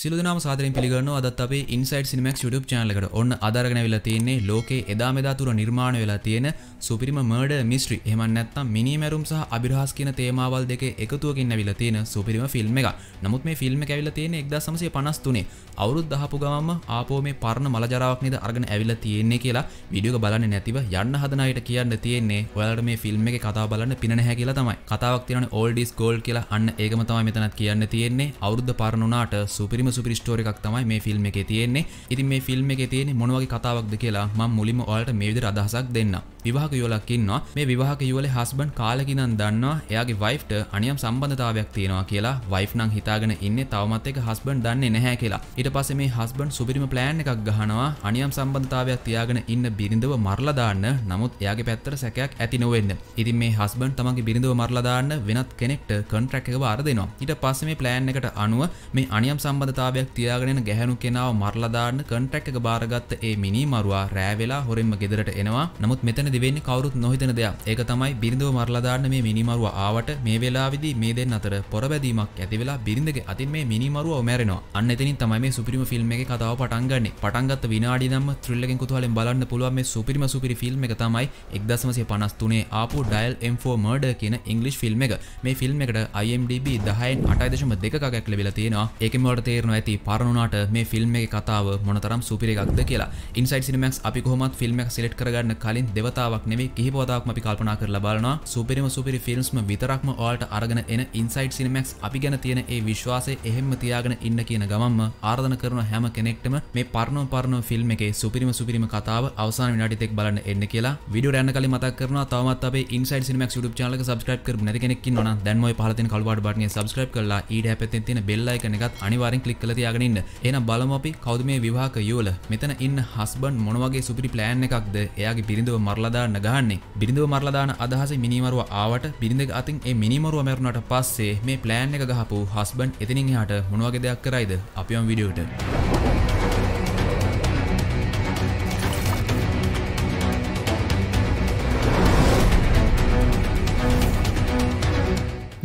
සිලදනම සාදරෙන් පිළිගන්න අදත් අපේ ඉන්සයිට සිනමක් YouTube චානලකට ඔන්න අදරගෙන වෙලා තියෙන්නේ ලෝකේ එදා මෙදා තුර නිර්මාණ වෙලා තියෙන සුපිරිම මර්ඩ මිස්ට්‍රි එහෙම නැත්නම් මිනි මැරුම් සහ අභිරහස් කියන තේමාවල් දෙකේ එකතුවකින් ඇවිල්ලා තියෙන සුපිරිම ෆිල්ම් එක. නමුත් මේ ෆිල්ම් එක ඇවිල්ලා තියෙන්නේ 1953 අවුරුදු 10 ගමන්ම ආපෝ මේ පරණ මල ජරාවක් නේද අරගෙන ඇවිල්ලා තියෙන්නේ කියලා වීඩියෝ එක බලන්නේ නැතිව යන්න හදන අයට කියන්න තියෙන්නේ ඔයාලට මේ ෆිල්ම් එකේ කතාව බලන්න පින නැහැ කියලා තමයි. කතාවක් තියෙනවානේ old is gold කියලා අන්න ඒකම තමයි මෙතනත් කියන්න තියෙන්නේ. අවුරුද්ද පරණ උනාට සුපිරිම හරිම සුපිරිස්ටෝර එකක් තමයි මේ ෆිල්ම් එක තියෙන්නේ ඉතින් මේ ෆිල්ම් එක තියෙන මොනවගේ කතාවක්ද කියලා මම මුලින්ම ඔයාලට මේ විදිහට අදහසක් දෙන්න විවාහක යුවලක් ඉන්නවා මේ විවාහක යුවලේ හස්බන්ඩ් කාලෙක ඉඳන් දන්නවා එයාගේ වයිෆ්ට අනියම් සම්බන්ධතාවයක් තියෙනවා කියලා වයිෆ් නම් හිතාගෙන ඉන්නේ තවමත් ඒක හස්බන්ඩ් දන්නේ නැහැ කියලා ඊට පස්සේ මේ හස්බන්ඩ් සුපිරිම ප්ලෑන් එකක් ගහනවා අනියම් සම්බන්ධතාවයක් තියාගෙන ඉන්න බිරිඳව මරලා දාන්න නමුත් එයාගේ පැත්තට සැකයක් ඇති නොවෙන්න ඉතින් මේ හස්බන්ඩ් තමන්ගේ බිරිඳව මරලා දාන්න වෙනත් කෙනෙක්ට කන්ට්‍රැක්ට් එක බාර දෙනවා ඊට පස්සේ මේ ප්ලෑන් එකට අනුව මේ අනියම් සම්බන්ධ සම්බන්ධතාවයක් තියාගෙන ගැහැණු කෙනාව මරලා දාන්න කන්ට්‍රැක්ට් එක බාරගත්ත ඒ මිනී මරුවා රෑ වෙලා හොරෙන්ම ගෙදරට එනවා. නමුත් මෙතනදි වෙන්නේ කවුරුත් නොහිතන දෙයක්. ඒක තමයි බිරිඳව මරලා දාන්න මේ මිනී මරුවා ආවට මේ වෙලාවේදී මේ දෙන්න අතර පොරබැදීමක් ඇති වෙලා බිරිඳගේ අතින් මේ මිනී මරුවව මැරෙනවා. අන්න එතනින් තමයි මේ සුපිරිම ෆිල්ම් එකේ කතාව පටන් ගන්නෙ. පටන් ගත්ත විනාඩි නම් ත්‍රිල්ලකින් කුතුහලෙන් බලන්න පුළුවන් මේ සුපිරිම සුපිරි ෆිල්ම් එක තමයි 1953 ආපු ඩයල් M4 මර්ඩර් කියන ඉංග්ලිෂ් ෆිල්ම් එක. මේ ෆිල්ම් එකට IMDb 10න් 8.2 එකක් ලැබිලා තියෙනවා. ඒකෙන් වලට තේරෙනවා තේරන ඇති පරණුනාට මේ ෆිල්ම් එක කතාව මොනතරම් සුපිරිකක්ද කියලා ඉන්සයිට සිනමක් අපි කොහොමත් ෆිල්ම් එක සිලෙට් කරගන්න කලින් දෙවතාවක් නෙවේ කිහිපවතාවක්ම අපි කල්පනා කරලා බලනවා සුපිරිම සුපිරි ෆිල්ම්ස්ම විතරක්ම ඔයාලට අරගෙන එන ඉන්සයිට් සිනමක්ස් අපි ගැන තියෙන ඒ විශ්වාසය එහෙම තියාගෙන ඉන්න කියන ගමම්ම ආර්ධන කරන හැම කෙනෙක්ටම මේ පරණ පරණ ෆිල්ම් එකේ සුපිරිම සුපිරිම කතාව අවසාන විනාඩිතෙක් බලන්න එන්න කියලා විඩියෝ රැන්න කලින් මතක් කරනවා තවමත් අපේ ඉන්සයිඩ් සිනමැක්ස් YouTube channel එක subscribe කරපු නැති කෙනෙක් ඉන්නවනම් දැන් මොයි පහළ තියෙන කළු පාට බටන් එක subscribe කරලා ඊට හැපෙතෙන් තියෙන bell icon එකත් අනිවාර්යෙන් ක්ලික් කළ තියාගෙනන්න එන බලම අපි කවද මේ විවාහක යෝල මෙතන ඉන්න හස්බන් මොනවගේ සුපිරි ප්ලෑන් එකක්ද එයාගේ පිරිඳව මරලදාන්න ගහන්නේ බිරිඳව මරලදාන අදහස මිනිමරුව ආවට බිරිඳක අතින් ඒ මිනිමරුව මැරුණට පස්සේ මේ ප්ලෑන් එක ගහපු හස්බන් එතිනින් හට මොනවගේ දෙයක් කරයිද අපියම් විඩියට.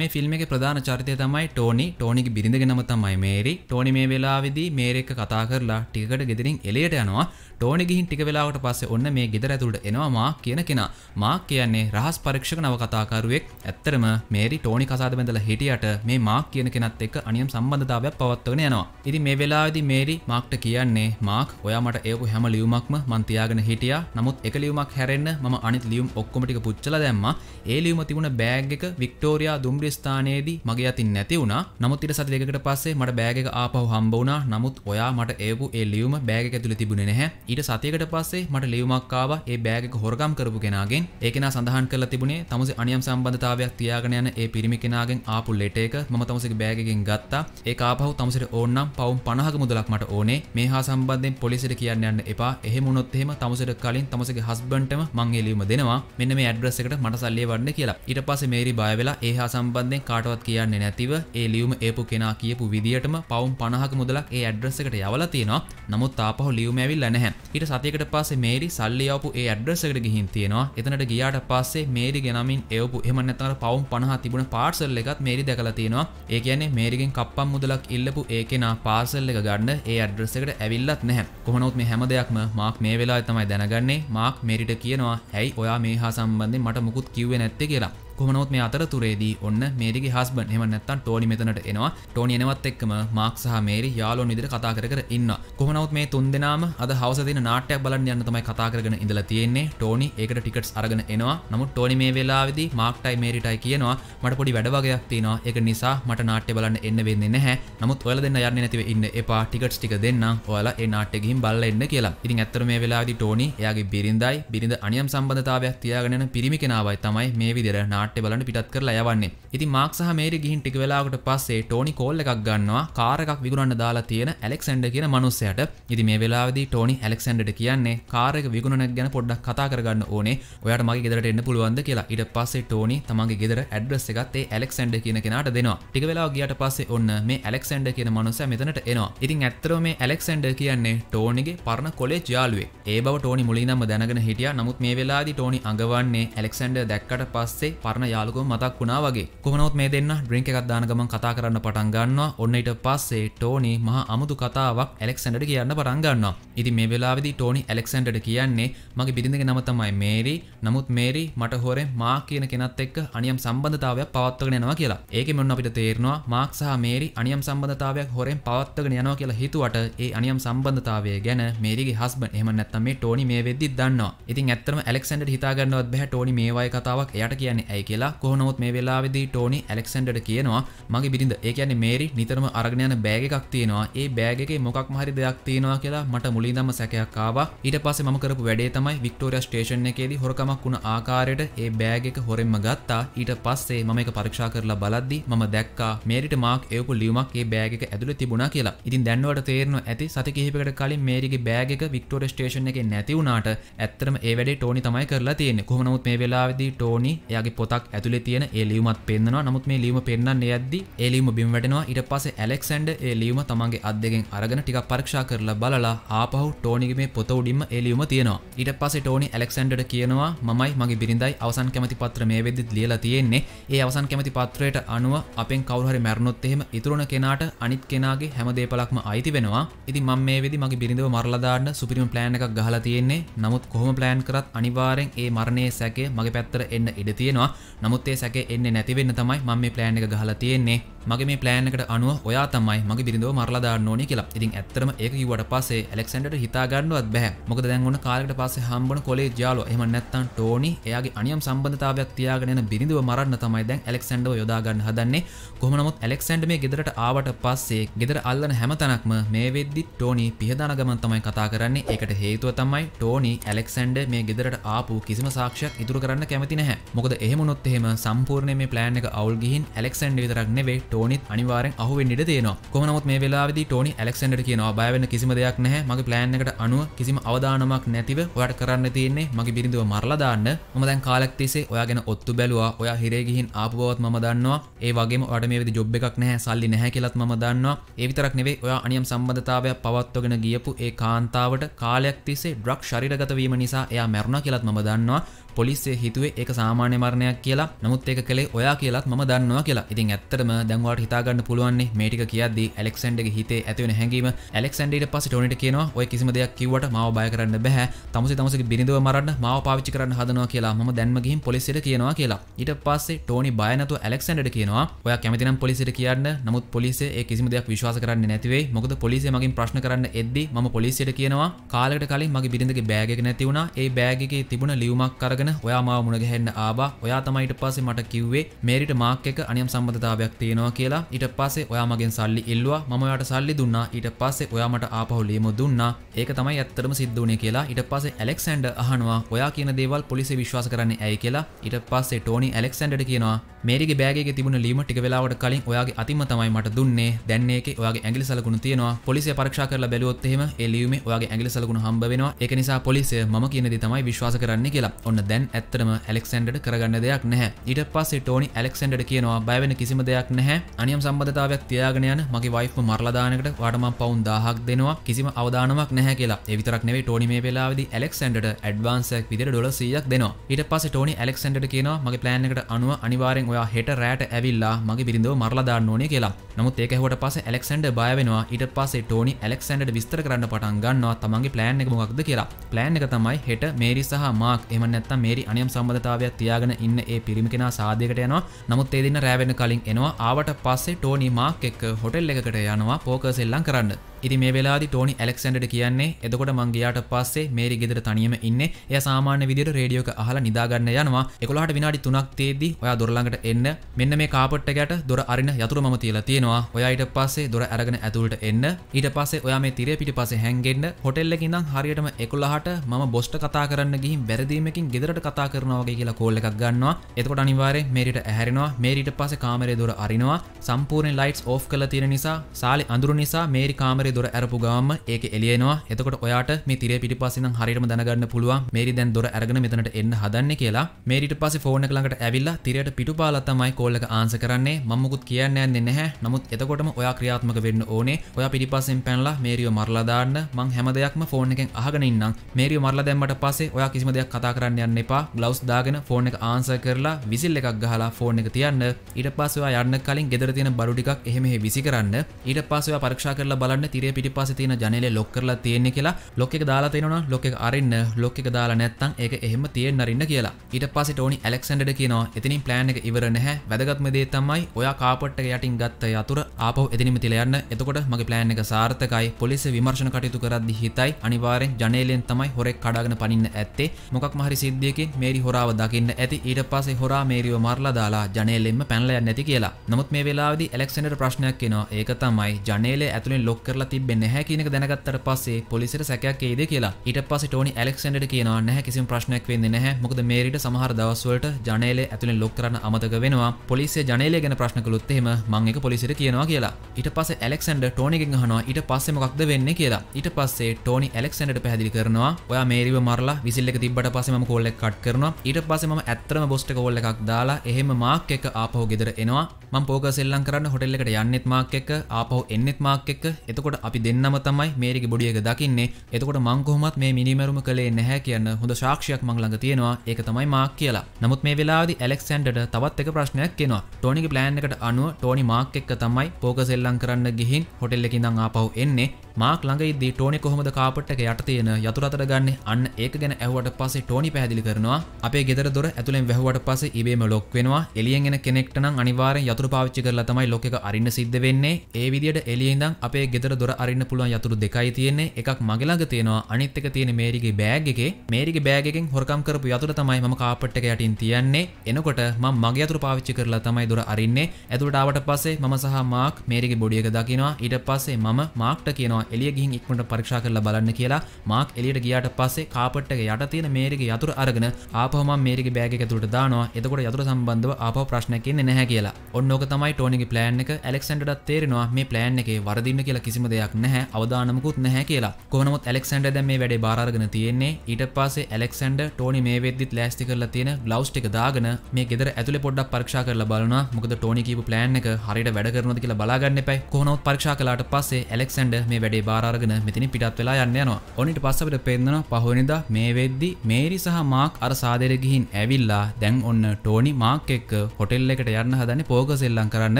මේ ෆිල්ම් එක ප්‍රධාන චරිතය තමයි ටෝනි ටෝනික බිරිඳගෙනම තමයි මේරි ටෝනි මේ වෙලාවිදි මේරෙක්ක කතා කරලා ටිකට ගෙදරින් එලියට යනවා ටෝනි ගිහින් ටික වෙලාවට පස්සේ ඔන්න මේ ගෙදර ඇතුළට එනවා මා කියන කෙනා මා කියන්නේ රහස් පරීක්ෂක නවකතාකරුවෙක් ඇත්තරම මේරි ටෝනි කසාද බැඳලා හිටියට මේ මාක් කියන කෙනත් එක්ක අනියම් සම්බන්ධතාවයක් පවත්වගෙන යනවා ඉතින් මේ වෙලාවේදී මේරි මාක්ට කියන්නේ මාක් ඔයා මට ඒවපු හැම ලියුමක්ම මං තියාගෙන හිටියා නමුත් එක ලියුමක් හැරෙන්න මම අනිත් ලියුම් ඔක්කොම ටික පුච්චලා දැම්මා ඒ ලියුම තිබුණ බෑග් එක වික්ටෝරියා දුම්රිය ස්ථානයේදී මගේ අතින් නැති වුණා. නමුත් ඊට සති දෙකකට පස්සේ මට බෑග් එක ආපහු හම්බ වුණා. නමුත් ඔයා මට එවපු ඒ ලියුම බෑග් එක ඇතුලේ තිබුණේ නැහැ. ඊට සතියකට පස්සේ මට ලියුමක් ආවා ඒ බෑග් එක හොරගම් කරපු කෙනාගෙන්. ඒ කෙනා සඳහන් කරලා තිබුණේ තමුසේ අනියම් සම්බන්ධතාවයක් තියාගෙන යන ඒ පිරිමි කෙනාගෙන් ආපු ලෙටර් එක මම තමුසේගේ බෑග් එකෙන් ගත්තා. ඒක ආපහු තමුසේට ඕනනම් පවුම් 50ක මුදලක් මට ඕනේ. මේ හා සම්බන්ධයෙන් පොලිසියට කියන්න යන්න එපා. එහෙම වුණොත් එහෙම තමුසේට කලින් තමුසේගේ හස්බන්ඩ්ටම මං එළියුම දෙනවා. මෙන්න මේ ඇඩ්‍රස් එකට මට සල්ලි වඩන්න කියලා. ඊට පස්සේ මේරි බය වෙලා ඒ හා සම්බන්ධ සම්බන්ධයෙන් කාටවත් කියන්න නැතිව ඒ ලියුම ඒපු කෙනා කියපු විදිටම පවුම් පනහක මුදලක් ඒ ඇඩ්‍රසකට යවල තියෙනවා නමුත් ආපහු ලියුම ඇවිල් නැහැ ඊට සතියකට පස්සේ මේරි සල්ලියවපු ඒ ඇඩ්‍රසකට ගිහින් තියෙනවා එතනට ගියාට පස්සේ මේරි ගෙනමින් එවපු එම නැතර පවුම් පනහ තිබුණ පාර්සල් එකත් මේරි දැකලා තියෙනවා ඒ කියන්නේ මේරිගෙන් කප්පම් මුදලක් ඉල්ලපු ඒ කෙනා පාර්සල් එක ගන්න ඒ ඇඩ්‍රසකට ඇවිල්ලත් නැහැ කොහොනොත් මේ හැම දෙයක්ම මාක් මේ වෙලා තමයි දැනගන්නේ මාක් මේරිට කියනවා ඇයි ඔයා මේ හා සම්බන්ධෙන් මට මුකුත් කිව්වේ නැත්තේ කියලා කොමනොත් මේ අතර තුරේදී ඔන්න මේරගේ හස්බන් එම නැත්තන් ටෝනි මෙතනට එනවා ටෝනි එනවත් එක්කම මාක් සහ මේරි යාලෝන් විදිර කතා කර කර ඉන්න කොමනොත් මේ තුන් දෙනාම අද හවස දින නාට්‍යයක් බලන්න යන්න තමයි කතා කරගෙන ඉඳලා තියෙන්නේ ටෝනි ඒකට ටිකට්ස් අරගෙන එනවා නමුත් ටෝනි මේ වෙලාවේදී මාක්ටයි මේරිටයි කියනවා මට පොඩි වැඩ වගයක් තියෙනවා ඒක නිසා මට නාට්‍ය බලන්න එන්න වෙන්නේ නැහැ නමුත් ඔයාලා දෙන්න යන්නේ නැතිව ඉන්න එපා ටිකට්ස් ටික දෙන්නම් ඔයාලා ඒ නාට්‍ය ගිහින් බලලා එන්න කියලා ඉතින් ඇත්තට මේ වෙලාවේදී ටෝනි එයාගේ බිරිඳයි බිරිඳ අනියම් සම්බන්ධතාවයක් තියාගෙන යන පිරිමි කෙනාවයි තමයි මේ විදිහට නාට්‍ය නාට්‍ය බලට පිටත් කරලා යවන්නේ ඉති මාක් සහ මේර ගිහින් ටික වෙලාකට පස්සේ ටෝනි කෝල් එකක් ගන්නවා කාරකක් විගුණන්න දාලා තියෙන ඇලෙක්සන්ඩ කියන මනුස්සයට ඉති මේ වෙලාවදී ටෝනි ඇලෙක්සන්ඩට කියන්නේ කාරක විගුණනක් ගැන පොඩ්ඩක් කතා කරගන්න ඕනේ ඔයාට මගේ ගෙදරට එන්න පුළුවන්ද කියලා ඊට පස්සේ ටෝනි තමන්ගේ ගෙදර ඇඩ්‍රස් එකත් ඒ ඇලෙක්සන්ඩ කියන කෙනාට දෙනවා ටික වෙලාවක් ගියට පස්සේ ඔන්න මේ ඇලෙක්සන්ඩ කියන මනුස්සයා මෙතනට එනවා ඉතින් ඇත්තටම මේ ඇලෙක්සන්ඩ කියන්නේ ටෝනිගේ පරණ කොලේ යාළුවේ ඒ බව ටෝනි මුලින්ම දැනගෙන හිටියා නමුත් මේ වෙලාවේදී ටෝනි අඟවන්නේ ඇලෙක්සන්ඩර් දැක්කට පස්සේ පරණ කරන යාලුකෝ මතක් වුණා වගේ කොහොමනොත් මේ දෙන්න ඩ්‍රින්ක් එකක් දාන ගමන් කතා කරන්න පටන් ගන්නවා ඔන්න ඊට පස්සේ ටෝනි මහා අමුතු කතාවක් ඇලෙක්සැන්ඩරට කියන්න පටන් ගන්නවා ඉතින් මේ වෙලාවේදී ටෝනි ඇලෙක්සැන්ඩරට කියන්නේ මගේ බිරිඳගේ නම තමයි මේරි නමුත් මේරි මට හොරේ මාක් කියන කෙනත් එක්ක අනියම් සම්බන්ධතාවයක් පවත්වාගෙන යනවා කියලා ඒකෙන් ඔන්න අපිට තේරෙනවා මාක් සහ මේරි අනියම් සම්බන්ධතාවයක් හොරෙන් පවත්වාගෙන යනවා කියලා හිතුවට ඒ අනියම් සම්බන්ධතාවය ගැන මේරිගේ හස්බන්ඩ් එහෙම නැත්නම් මේ ටෝනි මේ වෙද්දි දන්නවා. ඉතින් ඇත්තටම ඇලෙක්සැන්ඩර් හිතාගන්නවත් බෑ ටෝනි මේ වගේ කතාවක් එයාට කියන්නේ ඇයි කියලා කොහොනොත් මේ වෙලාවෙදී ටෝනි ඇලෙක්සන්ඩට කියනවා මගේ බිරිඳ ඒ කියන්නේ මේරි නිතරම අරගෙන යන බෑග එකක් තියෙනවා ඒ බෑග එකේ මොකක් හරි දෙයක් තියෙනවා කියලා මට මුලින්දම සැකයක් ආවා ඊට පස්සේ මම කරපු වැඩේ තමයි වික්ටෝරියා ස්ටේෂන් එකේදී හොරකමක් වුණ ආකාරයට ඒ බෑග එක හොරෙන්ම ගත්තා ඊට පස්සේ මම එක පරීක්ෂා කරලා බලද්දි මම දැක්කා මේරිට මාක් එවපු ලියුමක් ඒ බෑග එක ඇතුළේ තිබුණා කියලා. ඉතින් දැන්වට තේරෙනවා ඇති සති කිහිපයකට කලින් මේරිගේ බෑග් එක වික්ටෝරියා ස්ටේෂන් එකේ නැති වුණාට ඇත්තටම ඒ වැඩේ ටෝනි තමයි කරලා තියෙන්නේ. කොහොම නමුත් මේ වෙලාවේදී ටෝනි එයාගේ පොතක් පොඩ්ඩක් ඇතුලේ තියෙන ඒ ලියුමත් පෙන්නවා නමුත් මේ ලියුම පෙන්වන්නේ යද්දි ඒ ලියුම බිම් වැටෙනවා ඊට පස්සේ ඇලෙක්සැන්ඩර් ඒ ලියුම තමන්ගේ අත් දෙකෙන් අරගෙන ටිකක් පරීක්ෂා කරලා බලලා ආපහු ටෝනිගේ මේ පොත උඩින්ම ඒ ලියුම තියෙනවා ඊට පස්සේ ටෝනි ඇලෙක්සැන්ඩර්ට කියනවා මමයි මගේ බිරිඳයි අවසන් කැමති පත්‍ර මේ වෙද්දිත් ලියලා තියෙන්නේ ඒ අවසන් කැමති පත්‍රයට අනුව අපෙන් කවුරු හරි මැරුණොත් එහෙම ඉතුරුන කෙනාට අනිත් කෙනාගේ හැම දේපලක්ම අයිති වෙනවා ඉතින් මම මේ වෙදි මගේ බිරිඳව මරලා දාන්න සුපිරිම ප්ලෑන් එකක් ගහලා තියෙන්නේ නමුත් කොහොම ප්ලෑන් කරත් අනිවාර්යෙන් ඒ මරණයේ සැකය මගේ පැත්තට එන්න ඉඩ තියෙනවා නමුත් ඒ සැක එන්නේ නැතිවෙන්න තමයි මම මේ ප්ලෑන් එක ගහලා තියෙන්නේ මගේ මේ පලෑනකට අනුව ඔයා තමයි මගේ බිරිඳව මරලා නෝන කියලා ඉතින් ඇත්තරම ඒක කිවට පසේ එලෙක්සන්ට හිතාගන්නුවත් බැහ මොක දැන්වන කාලට පස්සේ හම්බන කොලේ ජයාලෝ එම නැත්තන් ටෝනි එයාගේ අනියම් සම්බධතාවයක් තියාගෙන බිරිඳව මරන්න තමයි දැන් එලෙක්සන්ඩෝ යොදාගන්න හදන්නේ කොහමනමුත් එලෙක්සන්ඩ මේ ගෙදරට ආවට පස්සේ ගෙදර අල්ලන හැමතනක්ම මේ වෙද්දි ටෝනි පිහදාන ගමන් තමයි කතා කරන්නේ ඒකට හේතුව තමයි ටෝනි ඇලෙක්සන්ඩ මේ ගෙදරට ආපු කිසිම සාක්ෂයක් ඉතුර කරන්න කැමති නැහැ මොකද එහෙමනොත් එහෙම සම්පූර්ණය මේ ප්ලෑන් එක අවුල් ගිහින් එලෙක්සන්ඩ විතරක් නෙවේ ටෝ ටෝනිත් අනිවාරෙන් අහුවෙන්ඩ තියෙනවා කොහොමත් මේ වෙලාවදි ටෝනි ඇලෙක්සන්ඩට කියනවා බයවෙන්න කිසිම දෙයක් නැහැ මගේ ප්ලෑන් එකට අනුව කිසිම අවදානමක් නැතිව ඔයාට කරන්න තියෙන්නේ මගේ බිරිඳව මරලා දාන්න මම දැන් කාලයක් තිස්සේ ඔයා ගැන ඔත්තු බැලුවා ඔයා හිරේ ගිහින් ආපු බවත් මම දන්නවා ඒ වගේම ඔයාට මේ විදිහ ජොබ් එකක් නැහැ සල්ලි නැහැ කියලාත් මම දන්නවා ඒ විතරක් නෙවෙයි ඔයා අනියම් සම්බන්ධතාවයක් පවත්වගෙන ගියපු ඒ කාන්තාවට කාලයක් තිස්සේ ඩ්‍රග් ශරීරගත වීම නිසා එයා මැරුණා කියලාත් මම දන්නවා පොලිස්සේ හිතුවේ ඒක සාමාන්‍ය මරණයක් කියලා නමුත් ඒක කළේ ඔයා කියලත් මම දන්නවා කියලා ඉතින් ඇත්තටම දැන්වාට හිතාගන්න පුළුවන්නේ මේටික කියද්දී ඇලෙක්සන්ඩගේ හිතේ ඇතිවෙන හැඟීම ඇලෙක්සන්ඩට පස ටොනිට කියනවා ඔය කිසිම දෙයක් කිවට මාව බය කරන්න බැහැ තමස තමසක බිනිඳව මරන්න මාව පාවිච්චි කරන්න හදනවා කියලා ම දැන්මගින් පොලිසිට කියනවා කියලා ඊට පස්සේ ටෝනි බයනතු ඇලෙක්සන්ඩට කියනවා ඔය කැමතිනම් පොලිසිට කියන්න නමුත් පොලිසේ ඒ කිසිම දෙයක් විශ්වාස කරන්න නැතිවේ මොකද පොලිසිය මගින් ප්‍රශ්න කරන්න එද්දි ම පොලිසියට කියනවා කාලට කලින් මගේ බිරිඳගේ බෑගක නැතිවුණා ඒ බෑගගේ තිබුණ ලියුමක් කර අල්ලගෙන ඔයා මාව මුණගැහෙන්න ආවා ඔයා තමයි ඊට පස්සේ මට කිව්වේ මේරිට මාක් එක අනියම් සම්බන්ධතාවයක් තියෙනවා කියලා ඊට පස්සේ ඔයා මගෙන් සල්ලි ඉල්ලුවා මම ඔයාට සල්ලි දුන්නා ඊට පස්සේ ඔයා මට ආපහු ලියමු දුන්නා ඒක තමයි ඇත්තටම සිද්ධ වුණේ කියලා ඊට පස්සේ ඇලෙක්සැන්ඩර් අහනවා ඔයා කියන දේවල් පොලිසිය විශ්වාස කරන්නේ ඇයි කියලා ඊට පස්සේ ටෝනි ඇලෙක්සැන්ඩර්ට කියනවා මේරිගේ බෑගයේ තිබුණ ලීම ටික වෙලාවට කලින් ඔයාගේ අතිම තමයි මට දුන්නේ දැන් ඒකේ ඔයාගේ ඇඟිලි සලකුණු තියෙනවා පොලිසිය පරීක්ෂා කරලා බැලුවොත් එහෙම ඒ ලියුමේ ඔයාගේ ඇඟිලි සලකුණු හම්බ වෙනවා ඒක නිසා පොලිසිය මම කියන දේ තමයි විශ්වාස කරන්නේ කියලා. ඔන්න දැන් ඇත්තරම ඇලෙක්සන්ඩට කරගන්න දෙයක් නැහැ ඊට පස්සේ ටෝනි ඇලෙක්සන්ඩට කියනවා බයවෙන කිසිම දෙයක් නැහැ අනියම් සම්බධතාවයක් තියාගෙන යන මගේ වයිෆ් මරලදානකට වටම පවුන් දාහක් දෙනවා කිසිම අවදානමක් නැහැ කියලා එවිතරක් නෙවේ ටෝනි මේ වෙලාවදි ඇලෙක්සන්ඩට ඇඩ්වාන්සයක් විදිර ඩොල සියක් දෙනවා ඊට පස්සේ ටෝනි ඇලෙක්සන්ඩට කියනවා මගේ ප්ලෑන්කට අනුව අනිවාරෙන් ඔයා හෙට රෑට ඇවිල්ලා මගේ බිරිඳව මරලදාන්න ඕනේ කියලා නමුත් ඒක හුවට පස ඇලෙක්සන්ඩ බයවෙනවා ඊට පස්සේ ටෝනි ඇලෙක්සන්ඩ විස්තර කරන්න පටන් ගන්නවා තමන්ගේ ප්ලෑන් එක මොක්ද කියලා ප්ලෑන් එක තමයි හෙට මේරි සහ මාක් එම නැත්තම් නැත්තම් මේරි අනියම් සම්බන්ධතාවයක් තියාගෙන ඉන්න ඒ පිරිමි කෙනා සාදයකට යනවා. නමුත් ඒ දින රෑ වෙන කලින් එනවා. ආවට පස්සේ ටෝනි මාක් එක්ක හොටෙල් එකකට යනවා පෝකර් සෙල්ලම් කරන්න. ඉතින් මේ වෙලාවේදී ටෝනි ඇලෙක්සැන්ඩර්ට කියන්නේ එතකොට මං ගියාට පස්සේ මේරි ගෙදර තනියම ඉන්නේ. එයා සාමාන්‍ය විදිහට රේඩියෝ එක අහලා නිදා ගන්න යනවා. 11ට විනාඩි 3ක් තියේදී ඔයා දොර ළඟට එන්න. මෙන්න මේ කාපට් එකකට දොර අරින යතුරු මම තියලා තියෙනවා. ඔයා ඊට පස්සේ දොර අරගෙන ඇතුළට එන්න. ඊට පස්සේ ඔයා මේ තිරේ පිටිපස්සේ හැංගෙන්න. හොටෙල් එකේ ඉඳන් හරියටම 11ට මම බොස්ට කතා කරන්න ගිහින් වැරදීමකින් ගෙදර ගෙදරට කතා කරනවාගේ කියලා කෝල් එකක් ගන්නවා එතකොට අනිවාරය මේරිට ඇහැරෙනවා මේරිට පස කාමරය දොර අරිනවා සම්පූර්ණ ලයිටස් ඕ් කල තියෙන නිසා සාලි අඳුරු නිසා මේරි කාමරය දොර ඇරපු ගාම ඒක එලියනවා එතකොට ඔයාට මේ තිරේ පිටි පසින හරිටම දැනගන්න පුළුවන් මේරි දැන් දොර ඇරගෙන මෙතනට එන්න හදන්න කියලා මේරිට පස ෆෝන කළඟට ඇවිල්ලා තිරයට පිටු පාලා තමයි කෝල්ලක ආන්ස කරන්නේ මම්මකුත් කියන්න යන්නේ නැහැ නමුත් එතකොටම ඔයා ක්‍රියාත්මක වෙන්න ඕනේ ඔයා පිටිපස්සෙන් පැනලා මේරියව මරලා දාන්න මං හැම දෙයක්ම ෆෝන් එකෙන් අහගෙන ඉන්නම් මේරියව මරලා දැම්මට පස්සේ ඔයා කිසිම දෙයක් කතා කරන්න යන්න කරන්න එපා ගලවස් දාගෙන ෆෝන් එක ආන්ස කරලා විසිල් එකක් ගහලා ෆෝන් එක තියන්න ඊට පස්සවා යන්න කලින් ගෙදර තියෙන බඩු ටිකක් එහෙම විසි කරන්න ඊට පස්සවා පරීක්ෂා කරලා බලන්න තිරේ පිටිපස්සේ තියෙන ජනේලේ ලොක් කරලා තියෙන්නේ කියලා ලොක් එක දාලා තියෙනවා ලොක් එක අරින්න ලොක් එක දාලා නැත්තම් ඒක එහෙම තියෙන්න අරින්න කියලා ඊට පස්සේ ටෝනි ඇලෙක්සැන්ඩර් කියනවා එතනින් ප්ලෑන් එක ඉවර නැහැ වැදගත්ම දේ තමයි ඔයා කාපට්ට යටින් ගත්ත යතුර ආපහු එදිනිම තියලා යන්න. එතකොට මගේ ප්ලෑන් එක සාර්ථකයි. පොලිසිය විමර්ශන කටයුතු කරද්දි හිතයි අනිවාර්යෙන් ජනේලෙන් තමයි හොරෙක් කඩාගෙන පනින්න ඇත්තේ. මොකක්ම හරි සිද්ධියක සේතුවකින් මේරි හොරාව දකින්න ඇති ඊට පස්සේ හොරා මේරිව මරලා දාලා ජනේලෙන්ම පැනලා යන්න ඇති කියලා. නමුත් මේ වෙලාවේදී ඇලෙක්සැන්ඩර් ප්‍රශ්නයක් එනවා. ඒක තමයි ජනේලේ ඇතුලෙන් ලොක් කරලා තිබෙන්නේ නැහැ කියන එක දැනගත්තට පස්සේ පොලිසියට සැකයක් එයිද කියලා. ඊට පස්සේ ටෝනි ඇලෙක්සැන්ඩර්ට කියනවා නැහැ කිසිම ප්‍රශ්නයක් වෙන්නේ නැහැ. මොකද මේරිට සමහර දවස්වලට ජනේලේ ඇතුලෙන් ලොක් කරන්න අමතක වෙනවා. පොලිසිය ජනේලේ ගැන ප්‍රශ්න කළොත් එහෙම මම ඒක පොලිසියට කියනවා කියලා. ඊට පස්සේ ඇලෙක්සැන්ඩර් ටෝනිගෙන් අහනවා ඊට පස්සේ මොකක්ද වෙන්නේ කියලා. ඊට පස්සේ ටෝනි ඇලෙක්සැන්ඩර්ට පැහැදිලි කරනවා ඔයා මේරිව මරලා විසිල් එක තිබ්බට පස්සේ මම කෝල් එක කට් කරනවා ඊට පස්සේ මම ඇත්තම බොස්ට කෝල් එකක් දාලා එහෙම මාක් එක ආපහු ගෙදර එනවා මම පෝක සෙල්ලම් කරන්න හොටෙල් එකට යන්නෙත් මාක් එක ආපහු එන්නෙත් මාක් එක එතකොට අපි දෙන්නම තමයි මේරිගේ බොඩිය එක දකින්නේ එතකොට මං කොහොමත් මේ මිනිමැරුම කළේ නැහැ කියන්න හොඳ සාක්ෂියක් මං ළඟ තියෙනවා ඒක තමයි මාක් කියලා නමුත් මේ වෙලාවේදී ඇලෙක්සැන්ඩර්ට තවත් එක ප්‍රශ්නයක් එනවා ටෝනිගේ ප්ලෑන් එකට අනුව ටෝනි මාක් එක්ක තමයි පෝක සෙල්ලම් කරන්න ගිහින් හොටෙල් එකකින් ආපහු එන්නේ මාක් ළඟයිදී ටෝනි කොහොමද කාපට් එක යට තියෙන යතුරු අතර ගන්න අන්න ඒක ගැන ඇහුවට පස්සේ ටෝනි පැහැදිලි කරනවා අපේ ගෙදර දොර ඇතුළෙන් වැහුවට පස්සේ ඉබේම ලොක් වෙනවා එළියෙන් එන කෙනෙක්ට නම් අනිවාර්යෙන් යතුරු පාවිච්චි කරලා තමයි ලොක් එක අරින්න සිද්ධ වෙන්නේ ඒ විදියට එළියෙන් ඉඳන් අපේ ගෙදර දොර අරින්න පුළුවන් යතුරු දෙකයි තියෙන්නේ එකක් මගේ ළඟ තියෙනවා අනිත් එක තියෙන්නේ මේරිගේ බෑග් එකේ මේරිගේ බෑග් එකෙන් හොරකම් කරපු යතුර තමයි මම කාපට් එක යටින් තියන්නේ එනකොට මම මගේ යතුරු පාවිච්චි කරලා තමයි දොර අරින්නේ ඇතුළට ආවට පස්සේ මම සහ මාක් මේරිගේ බොඩි එක දකිනවා ඊට පස්සේ මම මාක්ට කියනවා එළිය ගිහින් ඉක්මනට පරීක්ෂා කරලා බලන්න කියලා මාක් එළියට ගියාට පස්සේ කාපට් එක යට තියෙන මේරිගේ යතුරු අරගෙන අරගෙන ආපහම මේක බෑග තුරට දානවා එතකොට යතුර සම්බන්ධව ආපහ ප්‍රශ්නයක නැහැ කියලා ඔන්නෝක තමයි ටෝනිගේ ප්ලෑන් එක එලෙක්සන්ඩත් තේරෙනවා මේ ප්ලෑන් එක වරදින්න කියලා කිසිම දෙයක් නැහැ අවදානමකුත් නැහැ කියලා කොනොත් එලෙක්සන්ඩ දැ මේ වැඩේ බාරගෙන තියෙන්නේ ඊට පස්සේ එලෙක්සන්ඩ ටෝනි මේ වෙදදිත් ලෑස්ති කරලා තියෙන ගලවස් ටික දාගෙන මේ ගෙදර ඇතුල පොඩ්ඩක් පරක්ෂා කරලා බලනවා මොකද ටෝනි කියපු ප්ලෑන් එක හරියට වැඩ කරනොද කියලා බලාගන්න පැයි කොහොනොත් පරක්ෂා කලාට පස්සේ එලෙක්සන්ඩ මේ වැඩේ බාරගෙන මෙතිනි පිටත් වෙලා යන්න යනවා ඔනිට පස්සට පෙන්දන පහනිද මේ වෙද්දි මේරි සහ මා මාක් අර සාදර ගිහින් ඇවිල්ලා දැන් ඔන්න ටෝනි මාක් එක්ක හොටෙල් එකට යන්න හදන්නේ පෝකස් එල්ලම් කරන්න.